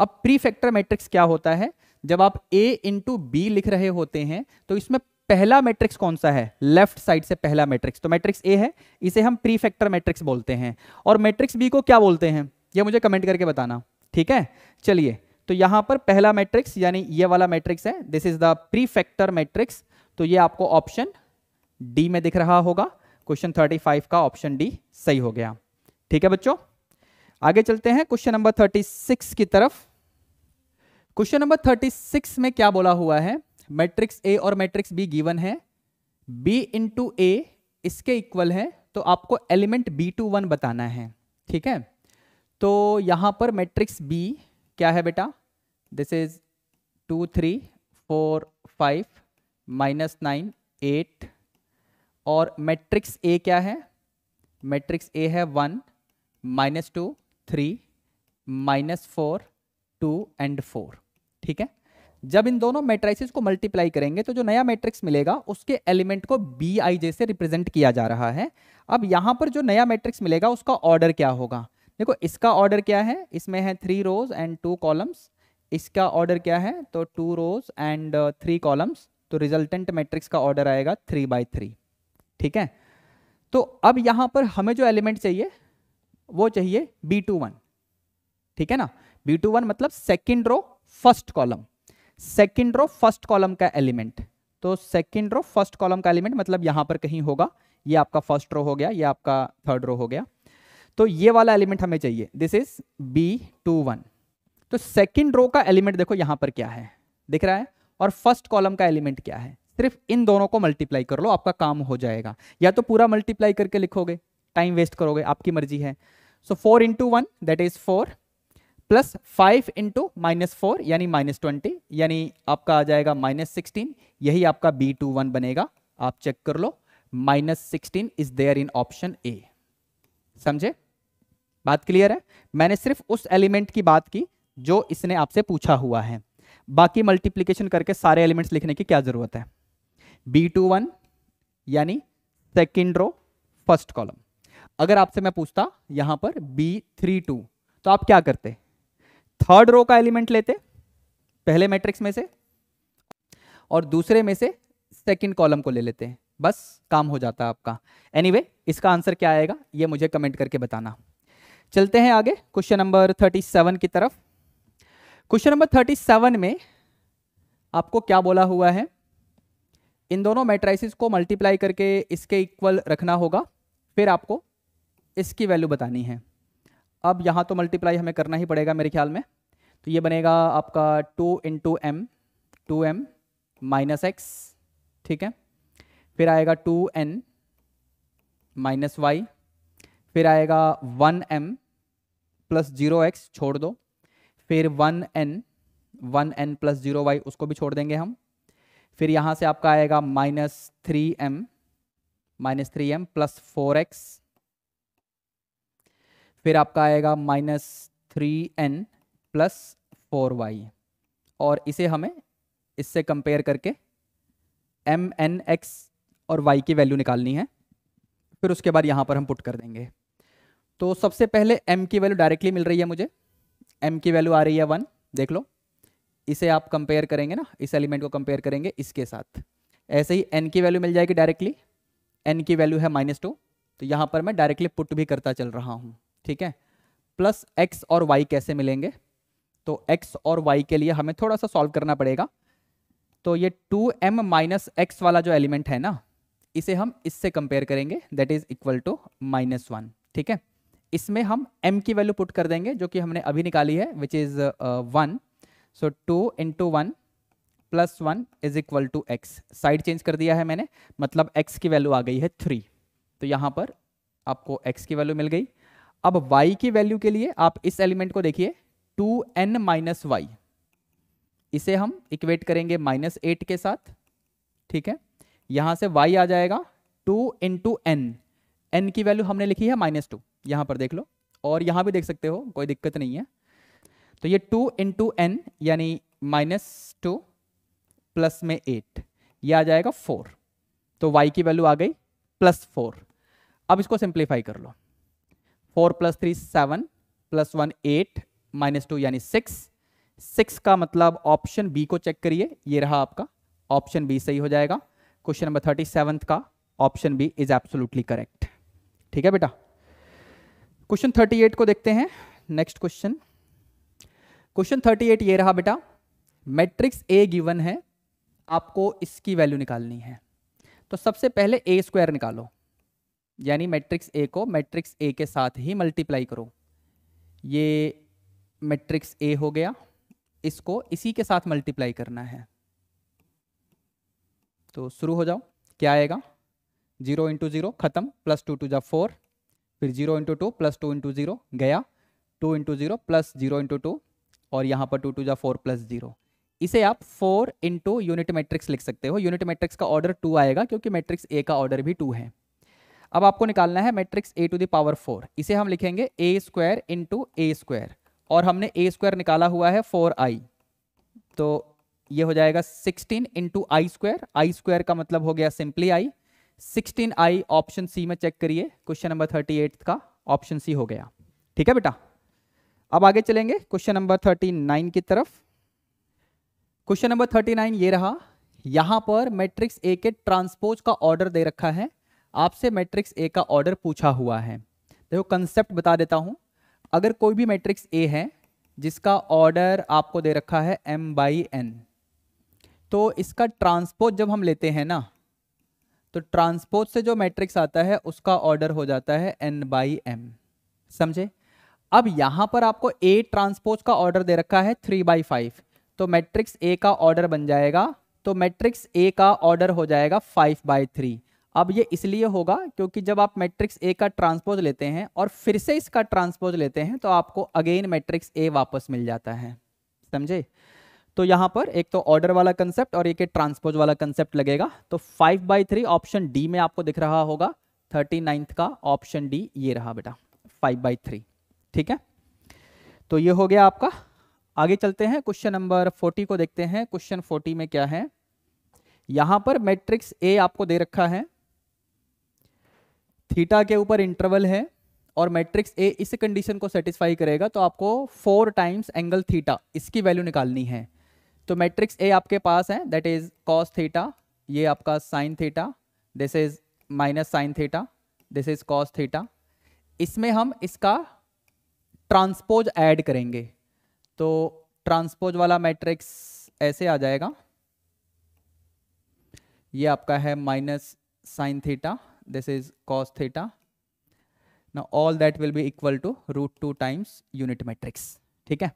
अब प्री फैक्टर मैट्रिक्स क्या होता है जब आप ए इंटू बी लिख रहे होते हैं तो इसमें पहला मैट्रिक्स कौन सा है लेफ्ट साइड से पहला मैट्रिक्स तो मैट्रिक्स ए है इसे हम प्री फैक्टर मैट्रिक्स बोलते हैं और मैट्रिक्स बी को क्या बोलते हैं ये मुझे कमेंट करके बताना ठीक है चलिए तो यहां पर पहला मैट्रिक्स यानी ये वाला मैट्रिक्स है this is the pre factor matrix तो ये आपको ऑप्शन डी में दिख रहा होगा क्वेश्चन 35 का ऑप्शन डी सही हो गया ठीक है बच्चों आगे चलते हैं क्वेश्चन नंबर 36 की तरफ क्वेश्चन नंबर 36 में क्या बोला हुआ है मैट्रिक्स ए और मैट्रिक्स बी गिवन है बी इंटू ए इसके इक्वल है तो आपको एलिमेंट बी टू वन बताना है ठीक है तो यहां पर मैट्रिक्स बी क्या है बेटा this is two three four five minus nine eight और मैट्रिक्स ए क्या है मैट्रिक्स ए है one minus two three minus four two and four ठीक है जब इन दोनों मैट्राइसिस को मल्टीप्लाई करेंगे तो जो नया मैट्रिक्स मिलेगा उसके एलिमेंट को बी आई जे से रिप्रेजेंट किया जा रहा है अब यहाँ पर जो नया मैट्रिक्स मिलेगा उसका ऑर्डर क्या होगा देखो इसका ऑर्डर क्या है इसमें है three rows and two columns इसका ऑर्डर क्या है तो two rows and three columns तो रिजल्टेंट मैट्रिक्स का ऑर्डर आएगा थ्री बाई थ्री ठीक है तो अब यहां पर हमें जो एलिमेंट चाहिए वो चाहिए बी टू वन ठीक है ना बी टू वन मतलब second row first column second row first column का एलिमेंट तो सेकेंड रो फर्स्ट कॉलम का एलिमेंट मतलब यहां पर कहीं होगा ये आपका फर्स्ट रो हो गया ये आपका थर्ड रो हो गया तो ये वाला एलिमेंट हमें चाहिए this is B two one तो सेकेंड रो का एलिमेंट देखो यहां पर क्या है दिख रहा है और फर्स्ट कॉलम का एलिमेंट क्या है सिर्फ इन दोनों को मल्टीप्लाई कर लो आपका काम हो जाएगा या तो पूरा मल्टीप्लाई करके लिखोगे टाइम वेस्ट करोगे आपकी मर्जी है so four into one that is four plus five into minus four यानी माइनस ट्वेंटी यानी आपका आ जाएगा माइनस सिक्सटीन यही आपका बी टू वन बनेगा आप चेक कर लो minus sixteen is there in option A समझे बात क्लियर है मैंने सिर्फ उस एलिमेंट की बात की जो इसने आपसे पूछा हुआ है बाकी मल्टीप्लीकेशन करके सारे एलिमेंट्स लिखने की क्या जरूरत है बी टू वन यानी सेकेंड रो फर्स्ट कॉलम अगर आपसे मैं पूछता यहां पर बी थ्री टू तो आप क्या करते थर्ड रो का एलिमेंट लेते पहले मैट्रिक्स में से और दूसरे में से सेकेंड कॉलम को ले लेते हैं बस काम हो जाता है आपका एनीवे anyway, इसका आंसर क्या आएगा ये मुझे कमेंट करके बताना चलते हैं आगे क्वेश्चन नंबर थर्टी सेवन की तरफ क्वेश्चन नंबर थर्टी सेवन में आपको क्या बोला हुआ है इन दोनों मेट्राइसिस को मल्टीप्लाई करके इसके इक्वल रखना होगा फिर आपको इसकी वैल्यू बतानी है अब यहाँ तो मल्टीप्लाई हमें करना ही पड़ेगा मेरे ख्याल में तो ये बनेगा आपका two two m two m minus x ठीक है फिर आएगा टू एन माइनस वाई फिर आएगा one m plus zero x छोड़ दो फिर one n one n plus zero y उसको भी छोड़ देंगे हम फिर यहाँ से आपका आएगा minus three m minus three m plus four x फिर आपका आएगा minus three n plus four y और इसे हमें इससे कंपेयर करके एम एन एक्स और वाई की वैल्यू निकालनी है फिर उसके बाद यहाँ पर हम पुट कर देंगे तो सबसे पहले एम की वैल्यू डायरेक्टली मिल रही है मुझे एम की वैल्यू आ रही है वन देख लो इसे आप कंपेयर करेंगे ना इस एलिमेंट को कंपेयर करेंगे इसके साथ ऐसे ही एन की वैल्यू मिल जाएगी डायरेक्टली एन की वैल्यू है माइनस टू तो यहाँ पर मैं डायरेक्टली पुट भी करता चल रहा हूँ ठीक है प्लस एक्स और वाई कैसे मिलेंगे तो एक्स और वाई के लिए हमें थोड़ा सा सॉल्व करना पड़ेगा तो ये टू एम माइनस एक्स वाला जो एलिमेंट है ना इसे हम इससे कंपेयर करेंगे that is equal to minus one ठीक है इसमें हम m की वैल्यू पुट कर देंगे जो कि हमने अभी निकाली है which is one uh, so two into one plus one is equal to x side change कर दिया है मैंने मतलब एक्स की वैल्यू आ गई है थ्री तो यहाँ पर आपको एक्स की वैल्यू मिल गई अब वाई की वैल्यू के लिए आप इस एलिमेंट को देखिए टू एन माइनस वाई इसे हम इक्वेट करेंगे माइनस एट के साथ ठीक है यहाँ से वाई आ जाएगा टू इंटू एन एन की वैल्यू हमने लिखी है माइनस टू यहाँ पर देख लो और यहाँ भी देख सकते हो कोई दिक्कत नहीं है तो ये टू इंटू एन यानी माइनस टू प्लस में एट ये आ जाएगा फोर तो y की वैल्यू आ गई प्लस फोर अब इसको सिंप्लीफाई कर लो four plus three seven plus one eight minus two यानी सिक्स सिक्स का मतलब ऑप्शन बी को चेक करिए ये रहा आपका ऑप्शन बी सही हो जाएगा क्वेश्चन नंबर थर्टी सेवन का option B is absolutely correct ठीक है बेटा क्वेश्चन थर्टी एट को देखते हैं next question question thirty eight ये रहा बेटा मैट्रिक्स ए गिवन है आपको इसकी वैल्यू निकालनी है तो सबसे पहले ए स्क्वायर निकालो यानी मैट्रिक्स ए को मैट्रिक्स ए के साथ ही मल्टीप्लाई करो ये मैट्रिक्स ए हो गया इसको इसी के साथ मल्टीप्लाई करना है तो शुरू हो जाओ क्या आएगा जीरो इंटू जीरो खत्म प्लस टू टू जा फोर फिर zero into two plus two into zero गया two into zero plus zero into two और यहाँ पर टू टू जा फोर प्लस जीरो इसे आप फोर इंटू यूनिट मैट्रिक्स लिख सकते हो यूनिट मैट्रिक्स का ऑर्डर टू आएगा क्योंकि मैट्रिक्स ए का ऑर्डर भी टू है अब आपको निकालना है matrix A to the power four इसे हम लिखेंगे A square into A square और हमने ए स्क्वायर निकाला हुआ है फोर आई तो ये हो जाएगा sixteen into I square I square का मतलब हो गया simply I sixteen I option C में चेक करिए क्वेश्चन नंबर थर्टी एट का ऑप्शन सी हो गया ठीक है बेटा अब आगे चलेंगे क्वेश्चन नंबर थर्टी नाइन की तरफ क्वेश्चन नंबर थर्टी नाइन ये रहा यहां पर मैट्रिक्स ए के ट्रांसपोज का ऑर्डर दे रखा है आपसे मैट्रिक्स ए का ऑर्डर पूछा हुआ है देखो कंसेप्ट बता देता हूं अगर कोई भी मैट्रिक्स ए है जिसका ऑर्डर आपको दे रखा है एम बाई एन तो इसका ट्रांसपोज जब हम लेते हैं ना तो ट्रांसपोज से जो मैट्रिक्स आता है उसका ऑर्डर हो जाता है एन बाई एम समझे अब यहां पर आपको ए ट्रांसपोज का ऑर्डर दे रखा है थ्री बाई फाइव तो मैट्रिक्स ए का ऑर्डर बन जाएगा तो मैट्रिक्स ए का ऑर्डर हो जाएगा फाइव बाई थ्री अब ये इसलिए होगा क्योंकि जब आप मैट्रिक्स ए का ट्रांसपोज लेते हैं और फिर से इसका ट्रांसपोज लेते हैं तो आपको अगेन मैट्रिक्स ए वापस मिल जाता है समझे तो यहां पर एक तो ऑर्डर वाला कंसेप्ट और एक ट्रांसपोज वाला कंसेप्ट लगेगा तो five by three option D में आपको दिख रहा होगा थर्टी नाइन्थ का ऑप्शन डी ये रहा बेटा फाइव बाई थ्री ठीक है तो ये हो गया आपका आगे चलते हैं क्वेश्चन नंबर 40 को देखते हैं क्वेश्चन 40 में क्या है यहां पर मैट्रिक्स ए आपको दे रखा है थीटा के ऊपर इंटरवल है और मैट्रिक्स ए इस कंडीशन को सेटिस्फाई करेगा तो आपको फोर टाइम्स एंगल थीटा इसकी वैल्यू निकालनी है तो मैट्रिक्स ए आपके पास है दैट इज कॉस थीटा ये आपका sine theta this is minus sine theta this is cos theta इसमें हम इसका ट्रांसपोज ऐड करेंगे तो ट्रांसपोज वाला मैट्रिक्स ऐसे आ जाएगा ये आपका है minus sine theta this is cos theta ना all that will be equal to root two times unit matrix ठीक है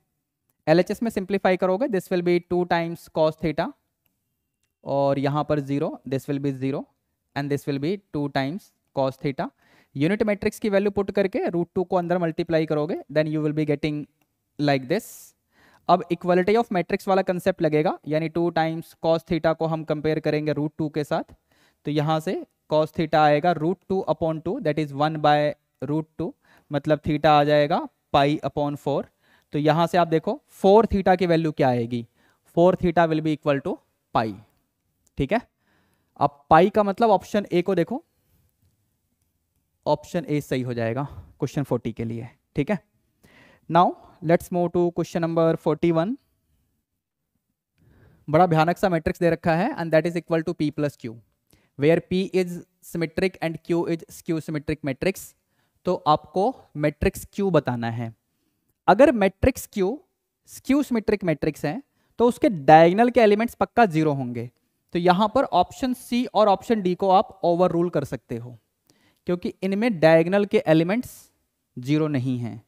एल में सिंप्लीफाई करोगे this will be two times cos theta और यहां पर zero this will be zero and this will be two times cos theta unit matrix की value put करके root two को अंदर मल्टीप्लाई करोगे then you will be getting like this अब equality of matrix वाला कंसेप्ट लगेगा यानी to times cos theta को हम कंपेयर करेंगे रूट टू के साथ तो यहाँ से कॉस थीटा आएगा root two upon two that is one by root two मतलब थीटा आ जाएगा पाई अपॉन फोर तो यहाँ से आप देखो फोर थीटा की वैल्यू क्या आएगी four theta will be equal to pi ठीक है अब पाई का मतलब ऑप्शन ए को देखो ऑप्शन ए सही हो जाएगा क्वेश्चन फोर्टी के लिए ठीक है now let's move to question number forty one बड़ा भयानक सा मैट्रिक्स दे रखा है and that is equal to P plus Q where P is symmetric and Q is skew symmetric matrix तो आपको मैट्रिक्स क्यू बताना है अगर matrix Q skew symmetric matrix है तो उसके डायगनल के एलिमेंट्स पक्का जीरो होंगे तो यहां पर ऑप्शन सी और ऑप्शन डी को आप ओवर रूल कर सकते हो क्योंकि इनमें डायगनल के एलिमेंट्स जीरो नहीं हैं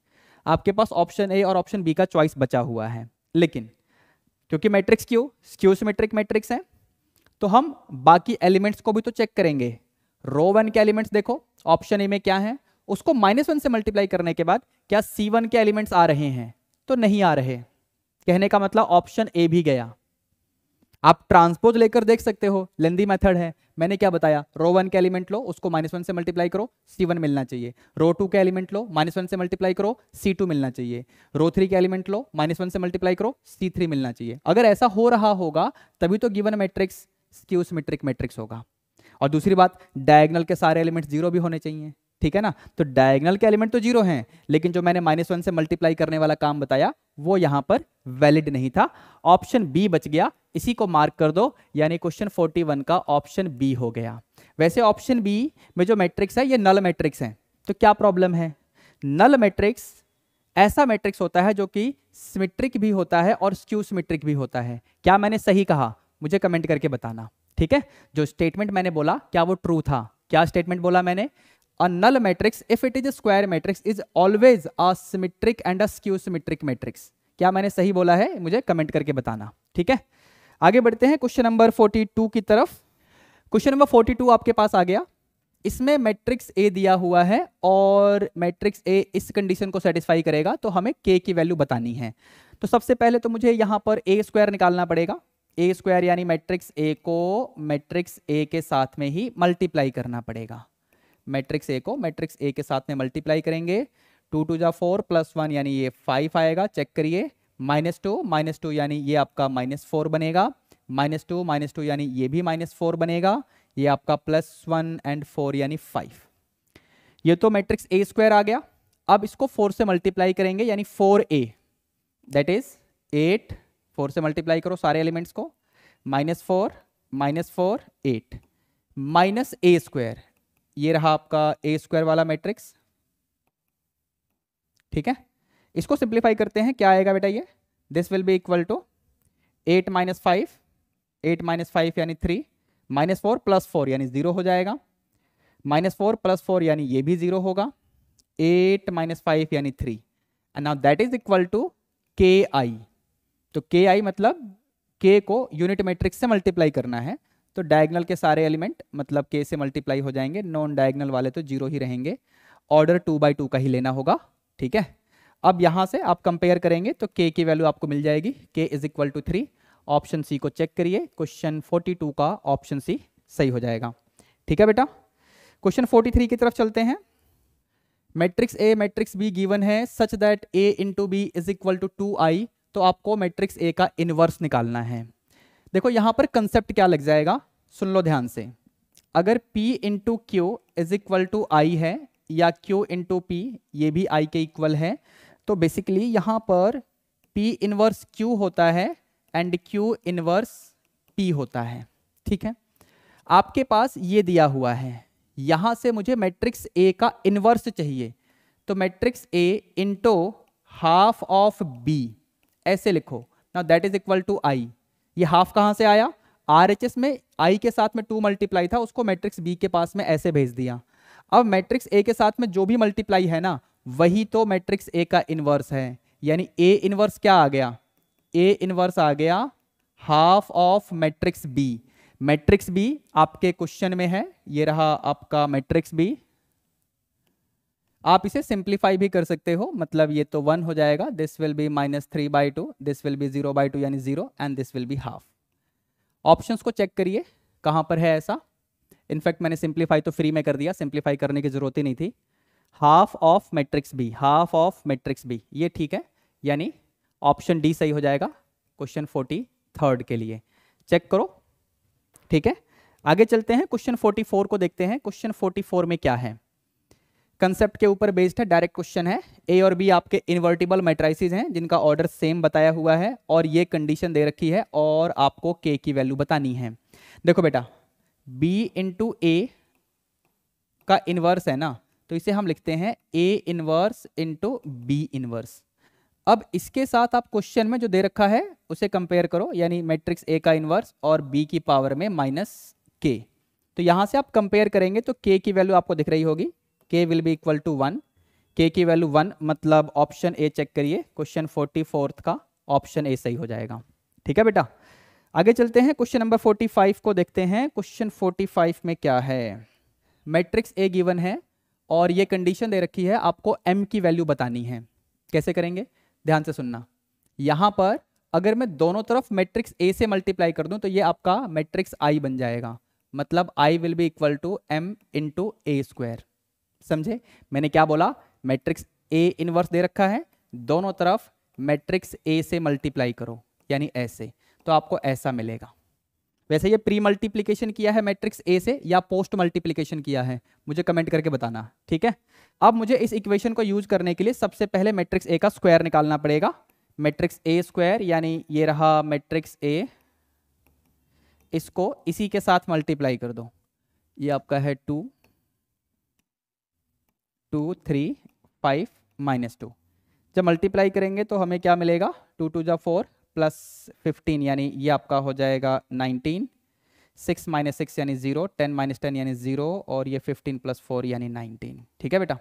आपके पास ऑप्शन ए और ऑप्शन बी का चॉइस बचा हुआ है लेकिन क्योंकि मैट्रिक्स क्यू सिमेट्रिक मैट्रिक्स है तो हम बाकी एलिमेंट्स को भी तो चेक करेंगे रो वन के एलिमेंट्स देखो ऑप्शन ए में क्या है उसको माइनस वन से मल्टीप्लाई करने के बाद क्या सी वन के एलिमेंट्स आ रहे हैं तो नहीं आ रहे कहने का मतलब ऑप्शन ए भी गया आप ट्रांसपोज लेकर देख सकते हो लेंदी मेथड है मैंने क्या बताया रो वन का एलिमेंट लो उसको माइनस वन से मल्टीप्लाई करो सी वन मिलना चाहिए रो टू का एलिमेंट लो माइनस वन से मल्टीप्लाई करो सी टू मिलना चाहिए रो थ्री का एलिमेंट लो माइनस वन से मल्टीप्लाई करो सी थ्री मिलना चाहिए अगर ऐसा हो रहा होगा तभी तो given matrix skew symmetric matrix होगा और दूसरी बात डायगनल के सारे एलिमेंट जीरो भी होने चाहिए ठीक है ना तो डायगनल के एलिमेंट तो जीरो हैं लेकिन जो मैंने माइनस वन से मल्टीप्लाई करने वाला काम बताया वो यहां पर वैलिड नहीं था ऑप्शन बी बच गया इसी को मार्क कर दो यानी क्वेश्चन फोर्टी वन का ऑप्शन बी हो गया वैसे ऑप्शन बी में जो मैट्रिक्स है ये नल मैट्रिक्स है तो क्या प्रॉब्लम है नल मैट्रिक्स ऐसा मैट्रिक्स होता है जो कि सिमेट्रिक भी होता है और स्क्यू सिमेट्रिक भी होता है क्या मैंने सही कहा मुझे कमेंट करके बताना ठीक है जो स्टेटमेंट मैंने बोला क्या वो ट्रू था क्या स्टेटमेंट बोला मैंने a null matrix if it is a square matrix is always a symmetric and a skew symmetric matrix क्या मैंने सही बोला है मुझे कमेंट करके बताना ठीक है आगे बढ़ते हैं क्वेश्चन नंबर 42 की तरफ क्वेश्चन नंबर 42 आपके पास आ गया इसमें मैट्रिक्स ए दिया हुआ है और मैट्रिक्स ए इस कंडीशन को सेटिस्फाई करेगा तो हमें के की वैल्यू बतानी है तो सबसे पहले तो मुझे यहाँ पर ए स्क्वायर निकालना पड़ेगा ए स्क्वायर यानी मैट्रिक्स ए को मैट्रिक्स ए के साथ में ही मल्टीप्लाई करना पड़ेगा मैट्रिक्स ए को मैट्रिक्स ए के साथ में मल्टीप्लाई करेंगे टू टू जा फोर प्लस वन यानी ये फाइव आएगा चेक करिए माइनस टू माइनस टू यानी ये आपका माइनस फोर बनेगा माइनस टू माइनस टू यानी ये भी माइनस फोर बनेगा ये आपका प्लस वन एंड फोर यानी फाइव ये तो मैट्रिक्स ए स्क्वायर आ गया अब इसको फोर से मल्टीप्लाई करेंगे यानी four A that is eight four से मल्टीप्लाई करो सारे एलिमेंट्स को minus four minus four eight minus A square ये रहा आपका ए स्क्वायर वाला मैट्रिक्स ठीक है इसको सिंप्लीफाई करते हैं क्या आएगा बेटा ये this will be equal to eight minus five eight minus five यानी three minus four plus four यानी ज़ीरो हो जाएगा माइनस फोर प्लस फोर यानी ये भी ज़ीरो होगा एट माइनस फाइव यानी three and now that is equal to K I तो के आई मतलब के को यूनिट मैट्रिक्स से मल्टीप्लाई करना है तो डायगनल के सारे एलिमेंट मतलब के से मल्टीप्लाई हो जाएंगे नॉन डायगनल वाले तो जीरो ही रहेंगे ऑर्डर टू बाई टू का ही लेना होगा ठीक है अब यहाँ से आप कंपेयर करेंगे तो के की वैल्यू आपको मिल जाएगी K is equal to three option C को चेक करिए क्वेश्चन 42 का ऑप्शन सी सही हो जाएगा ठीक है बेटा क्वेश्चन 43 की तरफ चलते हैं matrix A matrix B given है such that A into B is equal to two I तो आपको मैट्रिक्स ए का इनवर्स निकालना है देखो यहां पर कंसेप्ट क्या लग जाएगा सुन लो ध्यान से अगर P into Q is equal to I है या Q इंटू पी ये भी I के इक्वल है तो बेसिकली यहां पर P इनवर्स Q होता है एंड Q इनवर्स P होता है ठीक है आपके पास ये दिया हुआ है यहां से मुझे मैट्रिक्स A का इनवर्स चाहिए तो matrix A into half of B ऐसे लिखो ना that is equal to I ये हाफ कहाँ से आया आर एच एस में आई के साथ में टू मल्टीप्लाई था उसको मैट्रिक्स बी के पास में ऐसे भेज दिया अब मैट्रिक्स ए के साथ में जो भी मल्टीप्लाई है ना वही तो मैट्रिक्स ए का इन्वर्स है यानी ए इन्वर्स क्या आ गया ए इन्वर्स आ गया half of matrix B matrix B आपके क्वेश्चन में है ये रहा आपका मैट्रिक्स बी आप इसे सिंप्लीफाई भी कर सकते हो मतलब ये तो वन हो जाएगा this will be minus three by two this will be zero by two यानी zero and this will be half options को चेक करिए कहाँ पर है ऐसा इनफैक्ट मैंने सिंप्लीफाई तो फ्री में कर दिया सिंप्लीफाई करने की जरूरत ही नहीं थी half of matrix B half of matrix B ये ठीक है यानी ऑप्शन डी सही हो जाएगा क्वेश्चन फोर्टी थर्ड के लिए चेक करो ठीक है आगे चलते हैं क्वेश्चन फोर्टी फोर को देखते हैं क्वेश्चन फोर्टी फोर में क्या है कंसेप्ट के ऊपर बेस्ड है डायरेक्ट क्वेश्चन है ए और बी आपके इन्वर्टिबल मेट्राइसिस हैं जिनका ऑर्डर सेम बताया हुआ है और ये कंडीशन दे रखी है और आपको के की वैल्यू बतानी है देखो बेटा बी इंटू ए का इन्वर्स है ना तो इसे हम लिखते हैं A inverse into B inverse अब इसके साथ आप क्वेश्चन में जो दे रखा है उसे कंपेयर करो यानी मैट्रिक्स ए का इन्वर्स और बी की पावर में माइनस के तो यहां से आप कंपेयर करेंगे तो के की वैल्यू आपको दिख रही होगी k will be equal to one k की वैल्यू वन मतलब ऑप्शन ए चेक करिए क्वेश्चन फोर्टी फोर्थ का ऑप्शन ए सही हो जाएगा ठीक है बेटा आगे चलते हैं क्वेश्चन नंबर फोर्टी फाइव को देखते हैं क्वेश्चन फोर्टी फाइव में क्या है मैट्रिक्स ए गिवन है और ये कंडीशन दे रखी है आपको एम की वैल्यू बतानी है कैसे करेंगे ध्यान से सुनना यहाँ पर अगर मैं दोनों तरफ मैट्रिक्स ए से मल्टीप्लाई कर दूं तो ये आपका मैट्रिक्स आई बन जाएगा मतलब I will be equal to M into A square समझे मैंने क्या बोला मैट्रिक्स ए इनवर्स दे रखा है दोनों तरफ मैट्रिक्स ए से मल्टीप्लाई करो यानी ऐसे तो आपको ऐसा मिलेगा वैसे ये प्री मल्टीप्लीकेशन किया है मैट्रिक्स ए से या पोस्ट मल्टीप्लीकेशन किया है मुझे कमेंट करके बताना ठीक है अब मुझे इस इक्वेशन को यूज करने के लिए सबसे पहले मैट्रिक्स ए का स्क्वायर निकालना पड़ेगा मैट्रिक्स ए स्क्वायर यानी ये रहा मैट्रिक्स ए इसको इसी के साथ मल्टीप्लाई कर दो ये आपका है two two three five minus two जब मल्टीप्लाई करेंगे तो हमें क्या मिलेगा टू टू जा फोर प्लस फिफ्टीन यानी ये आपका हो जाएगा नाइनटीन सिक्स माइनस सिक्स यानी जीरो टेन माइनस टेन यानी जीरो और ये फिफ्टीन प्लस फोर यानी नाइनटीन ठीक है बेटा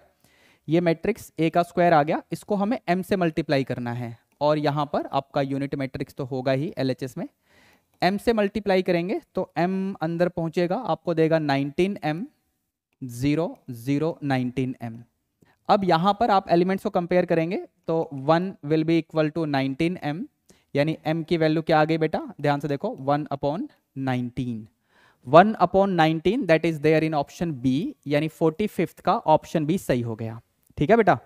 ये मैट्रिक्स ए का स्क्वायर आ गया इसको हमें एम से मल्टीप्लाई करना है और यहाँ पर आपका यूनिट मैट्रिक्स तो होगा ही एल में एम से मल्टीप्लाई करेंगे तो एम अंदर पहुँचेगा आपको देगा nineteen M zero zero nineteen M अब यहाँ पर आप एलिमेंट्स को कंपेयर करेंगे तो one will be equal to nineteen M यानी एम की वैल्यू क्या आ गई बेटा ध्यान से देखो one upon nineteen one upon nineteen that is there in option B यानी फोर्टी फिफ्थ का ऑप्शन बी सही हो गया ठीक है बेटा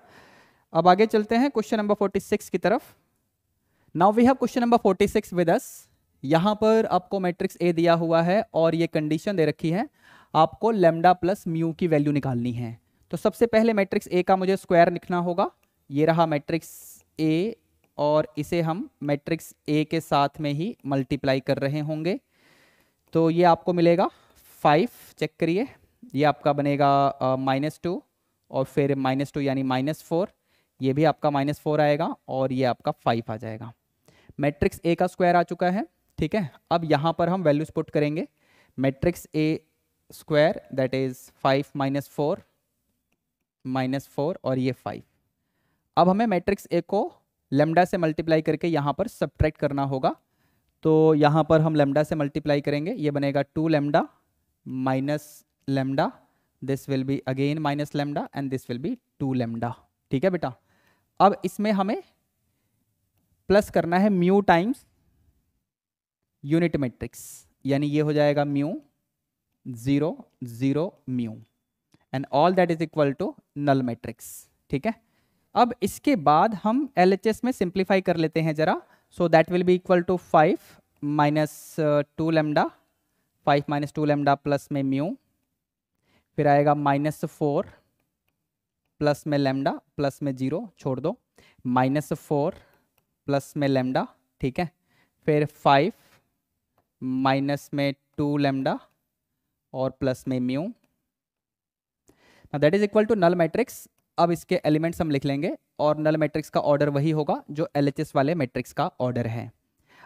अब आगे चलते हैं क्वेश्चन नंबर फोर्टी सिक्स की तरफ now we have question number forty six with us यहाँ पर आपको मैट्रिक्स ए दिया हुआ है और ये कंडीशन दे रखी है आपको लेमडा प्लस म्यू की वैल्यू निकालनी है तो सबसे पहले मैट्रिक्स ए का मुझे स्क्वायर लिखना होगा ये रहा मैट्रिक्स ए और इसे हम मैट्रिक्स ए के साथ में ही मल्टीप्लाई कर रहे होंगे तो ये आपको मिलेगा फाइव चेक करिए ये आपका बनेगा माइनस टू और फिर माइनस टू यानी माइनस फोर ये भी आपका माइनस फोर आएगा और ये आपका फाइव आ जाएगा मैट्रिक्स ए का स्क्वायर आ चुका है ठीक है अब यहाँ पर हम वैल्यूज पुट करेंगे matrix A square that is five minus four minus four और ये फाइव अब हमें मैट्रिक्स ए को लेमडा से मल्टीप्लाई करके यहाँ पर सब्ट्रैक्ट करना होगा तो यहाँ पर हम लेमडा से मल्टीप्लाई करेंगे ये बनेगा two lambda minus lambda this will be again minus lambda and this will be two lambda ठीक है बेटा अब इसमें हमें प्लस करना है म्यू टाइम्स यूनिट मैट्रिक्स यानी ये हो जाएगा mu zero zero mu and all that is equal to null matrix ठीक है अब इसके बाद हम एल में सिंप्लीफाई कर लेते हैं ज़रा so that will be equal to five minus two lambda five minus two lambda plus में म्यू फिर आएगा माइनस फोर प्लस में लेमडा प्लस में जीरो छोड़ दो माइनस फोर प्लस में लेमडा ठीक है फिर फाइव माइनस में टू लेमडा और प्लस में mu that is equal to null matrix अब इसके एलिमेंट्स हम लिख लेंगे और नल मैट्रिक्स का ऑर्डर वही होगा जो एल वाले मैट्रिक्स का ऑर्डर है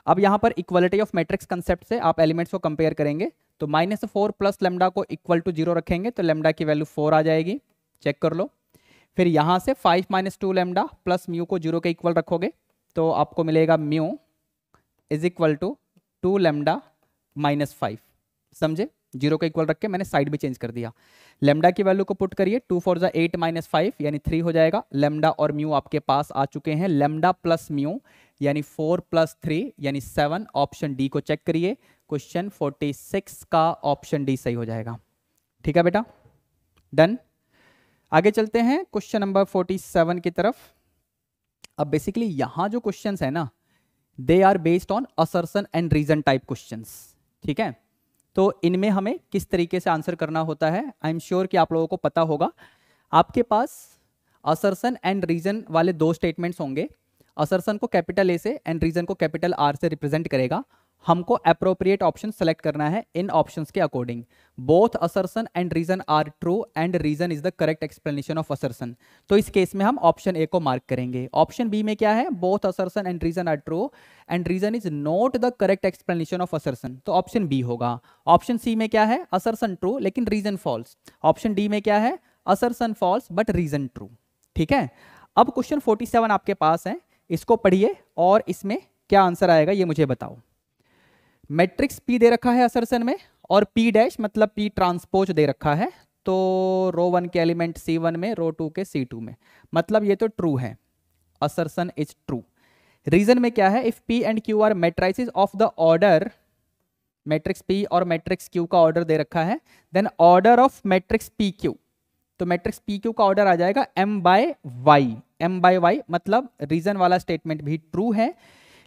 अब यहाँ पर इक्वलिटी ऑफ मैट्रिक्स कंसेप्ट से आप एलिमेंट्स को कंपेयर करेंगे तो माइनस फोर प्लस लेमडा को इक्वल टू जीरो रखेंगे तो लेमडा की वैल्यू फोर आ जाएगी चेक कर लो फिर यहाँ से five minus two lambda plus mu को जीरो के इक्वल रखोगे तो आपको मिलेगा mu is equal to two lambda minus five समझे जीरो का इक्वल रख के मैंने साइड भी चेंज कर दिया लेमडा की वैल्यू को पुट करिए टू फोर जो एट माइनस फाइव यानी थ्री हो जाएगा लेमडा और म्यू आपके पास आ चुके हैं लेमडा प्लस म्यू यानी फोर प्लस थ्री यानी सेवन ऑप्शन डी को चेक करिए क्वेश्चन फोर्टी सिक्स का ऑप्शन डी सही हो जाएगा ठीक है बेटा डन आगे चलते हैं क्वेश्चन नंबर फोर्टी सेवन की तरफ अब बेसिकली यहां जो क्वेश्चन है ना they are based on assertion and reason type question ठीक है तो इनमें हमें किस तरीके से आंसर करना होता है आई एम श्योर कि आप लोगों को पता होगा आपके पास असरसन एंड रीजन वाले दो स्टेटमेंट्स होंगे असरसन को कैपिटल ए से एंड रीजन को कैपिटल आर से रिप्रेजेंट करेगा हमको अप्रोप्रिएट ऑप्शन सेलेक्ट करना है इन ऑप्शन के according both assertion and reason are true and reason is the correct explanation of assertion तो इस केस में हम ऑप्शन ए को मार्क करेंगे ऑप्शन बी में क्या है both assertion and reason are true and reason is not the correct explanation of assertion तो ऑप्शन बी होगा ऑप्शन सी में क्या है असरसन ट्रू लेकिन रीजन फॉल्स ऑप्शन डी में क्या है assertion false but reason true ठीक है अब क्वेश्चन 47 आपके पास है इसको पढ़िए और इसमें क्या आंसर आएगा ये मुझे बताओ मैट्रिक्स पी दे रखा है असरसन में और पी डैश मतलब पी ट्रांसपोज दे रखा है तो रो वन के एलिमेंट सी वन में रो टू के सी टू में मतलब ये तो ट्रू है असरसन इज ट्रू रीजन में क्या है if P and Q are matrices of the order matrix P और मैट्रिक्स क्यू का ऑर्डर दे रखा है then order of matrix P Q तो मैट्रिक्स पी क्यू का ऑर्डर आ जाएगा M by Y M by Y मतलब रीजन वाला स्टेटमेंट भी ट्रू है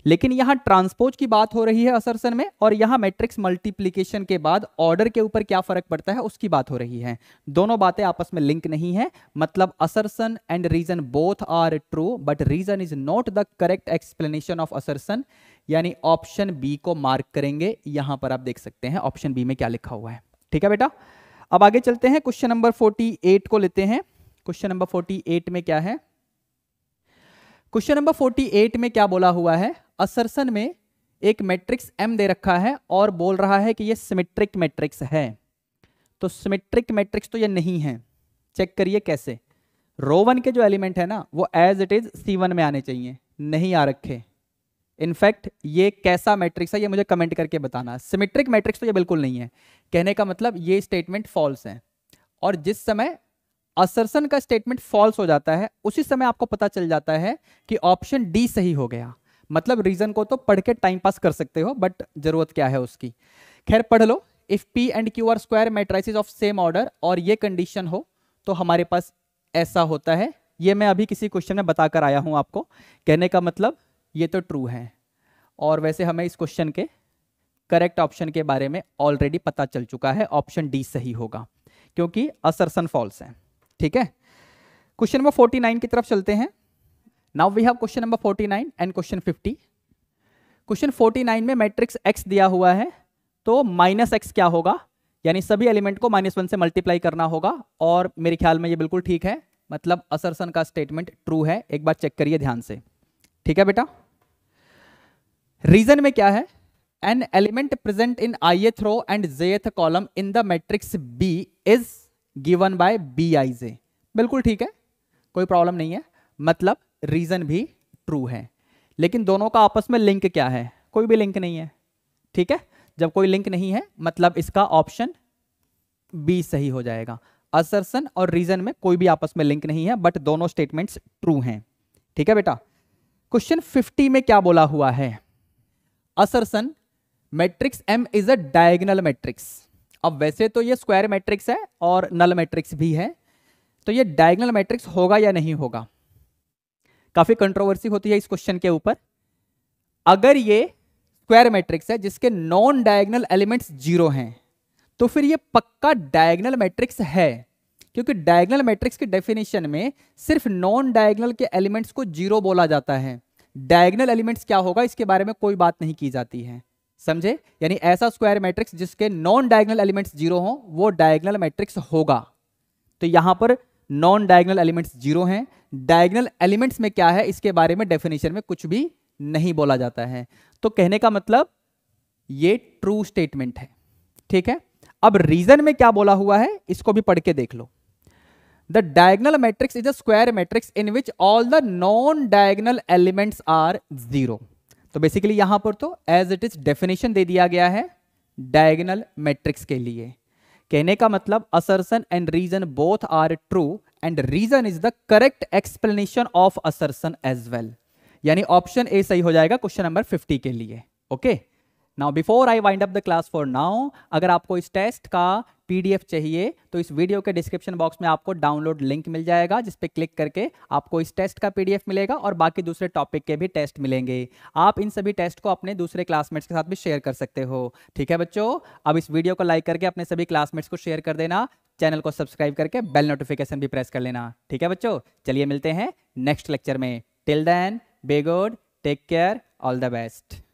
लेकिन यहां ट्रांसपोज की बात हो रही है असरसन में और यहां मैट्रिक्स मल्टीप्लीकेशन के बाद ऑर्डर के ऊपर क्या फर्क पड़ता है उसकी बात हो रही है दोनों बातें आपस में लिंक नहीं है मतलब assertion and reason both are true but reason is not the correct explanation of assertion यानी ऑप्शन बी को मार्क करेंगे यहां पर आप देख सकते हैं ऑप्शन बी में क्या लिखा हुआ है ठीक है बेटा अब आगे चलते हैं क्वेश्चन नंबर एट को लेते हैं क्वेश्चन नंबर एट में क्या है क्वेश्चन नंबर 48 में क्या बोला हुआ है असरसन में एक मैट्रिक्स एम दे रखा है और बोल रहा है कि ये सिमेट्रिक मैट्रिक्स है तो सिमेट्रिक मैट्रिक्स तो ये नहीं है चेक करिए कैसे रोवन के जो एलिमेंट है ना वो as it is C one में आने चाहिए नहीं आ रखे इनफैक्ट ये कैसा मैट्रिक्स है ये मुझे कमेंट करके बताना सिमेट्रिक मैट्रिक्स तो ये बिल्कुल नहीं है कहने का मतलब ये स्टेटमेंट फॉल्स है और जिस समय असरसन का स्टेटमेंट फॉल्स हो जाता है उसी समय आपको पता चल जाता है कि ऑप्शन डी सही हो गया मतलब रीजन को तो पढ़ के टाइम पास कर सकते हो बट जरूरत क्या है उसकी खैर पढ़ लो if P and Q are square matrices of same order और ये कंडीशन हो तो हमारे पास ऐसा होता है ये मैं अभी किसी क्वेश्चन में बताकर आया हूँ आपको कहने का मतलब ये तो ट्रू है और वैसे हमें इस क्वेश्चन के करेक्ट ऑप्शन के बारे में ऑलरेडी पता चल चुका है ऑप्शन डी सही होगा क्योंकि असरसन फॉल्स है ठीक है क्वेश्चन नंबर 49 की तरफ चलते हैं now we have question number 49 and question 50 question 49 में मैट्रिक्स एक्स दिया हुआ है तो माइनस एक्स क्या होगा यानी सभी एलिमेंट को माइनस वन से मल्टीप्लाई करना होगा और मेरे ख्याल में ये बिल्कुल ठीक है मतलब असरसन का स्टेटमेंट ट्रू है एक बार चेक करिए ध्यान से ठीक है बेटा रीजन में क्या है an element present in ith row and jth column in the matrix B is given by B I J बिल्कुल ठीक है कोई प्रॉब्लम नहीं है मतलब रीज़न भी ट्रू है लेकिन दोनों का आपस में लिंक क्या है कोई भी लिंक नहीं है ठीक है जब कोई लिंक नहीं है मतलब इसका ऑप्शन बी सही हो जाएगा असरसन और रीजन में कोई भी आपस में लिंक नहीं है बट दोनों स्टेटमेंट्स ट्रू हैं ठीक है बेटा क्वेश्चन 50 में क्या बोला हुआ है assertion matrix M is a diagonal matrix अब वैसे तो ये स्क्वायर मैट्रिक्स है और नल मैट्रिक्स भी है तो ये डायगनल मैट्रिक्स होगा या नहीं होगा काफी कंट्रोवर्सी होती है इस क्वेश्चन के ऊपर अगर ये स्क्वायर मैट्रिक्स है जिसके नॉन डायगनल एलिमेंट्स जीरो हैं तो फिर ये पक्का डायगनल मैट्रिक्स है क्योंकि डायगनल मैट्रिक्स के डेफिनेशन में सिर्फ नॉन डायगनल के एलिमेंट्स को जीरो बोला जाता है डायगनल एलिमेंट्स क्या होगा इसके बारे में कोई बात नहीं की जाती है समझे यानी ऐसा स्क्वायर मैट्रिक्स जिसके नॉन डायगनल एलिमेंट्स जीरो हो वो डायगनल मैट्रिक्स होगा तो यहां पर नॉन डायगनल एलिमेंट्स जीरो हैं डायगनल एलिमेंट्स में क्या है इसके बारे में डेफिनेशन में कुछ भी नहीं बोला जाता है तो कहने का मतलब ये ट्रू स्टेटमेंट है ठीक है अब रीजन में क्या बोला हुआ है इसको भी पढ़ के देख लो the diagonal matrix is a square matrix in which all the non diagonal elements are zero तो बेसिकली यहां पर तो एज इट इज डेफिनेशन दे दिया गया है डायगनल मैट्रिक्स के लिए कहने का मतलब assertion and reason both are true and reason is the correct explanation of assertion as well यानी ऑप्शन ए सही हो जाएगा क्वेश्चन नंबर फिफ्टी के लिए okay okay? Now before I wind up the class for now अगर आपको इस test का पीडीएफ चाहिए तो इस वीडियो के डिस्क्रिप्शन बॉक्स में आपको डाउनलोड लिंक मिल जाएगा जिसपे क्लिक करके आपको इस टेस्ट का पीडीएफ मिलेगा और बाकी दूसरे टॉपिक के भी टेस्ट मिलेंगे आप इन सभी टेस्ट को अपने दूसरे क्लासमेट्स के साथ भी शेयर कर सकते हो ठीक है बच्चों अब इस वीडियो को लाइक करके अपने सभी क्लासमेट्स को शेयर कर देना चैनल को सब्सक्राइब करके बेल नोटिफिकेशन भी प्रेस कर लेना ठीक है बच्चों चलिए मिलते हैं नेक्स्ट लेक्चर में till then bye good take care all the best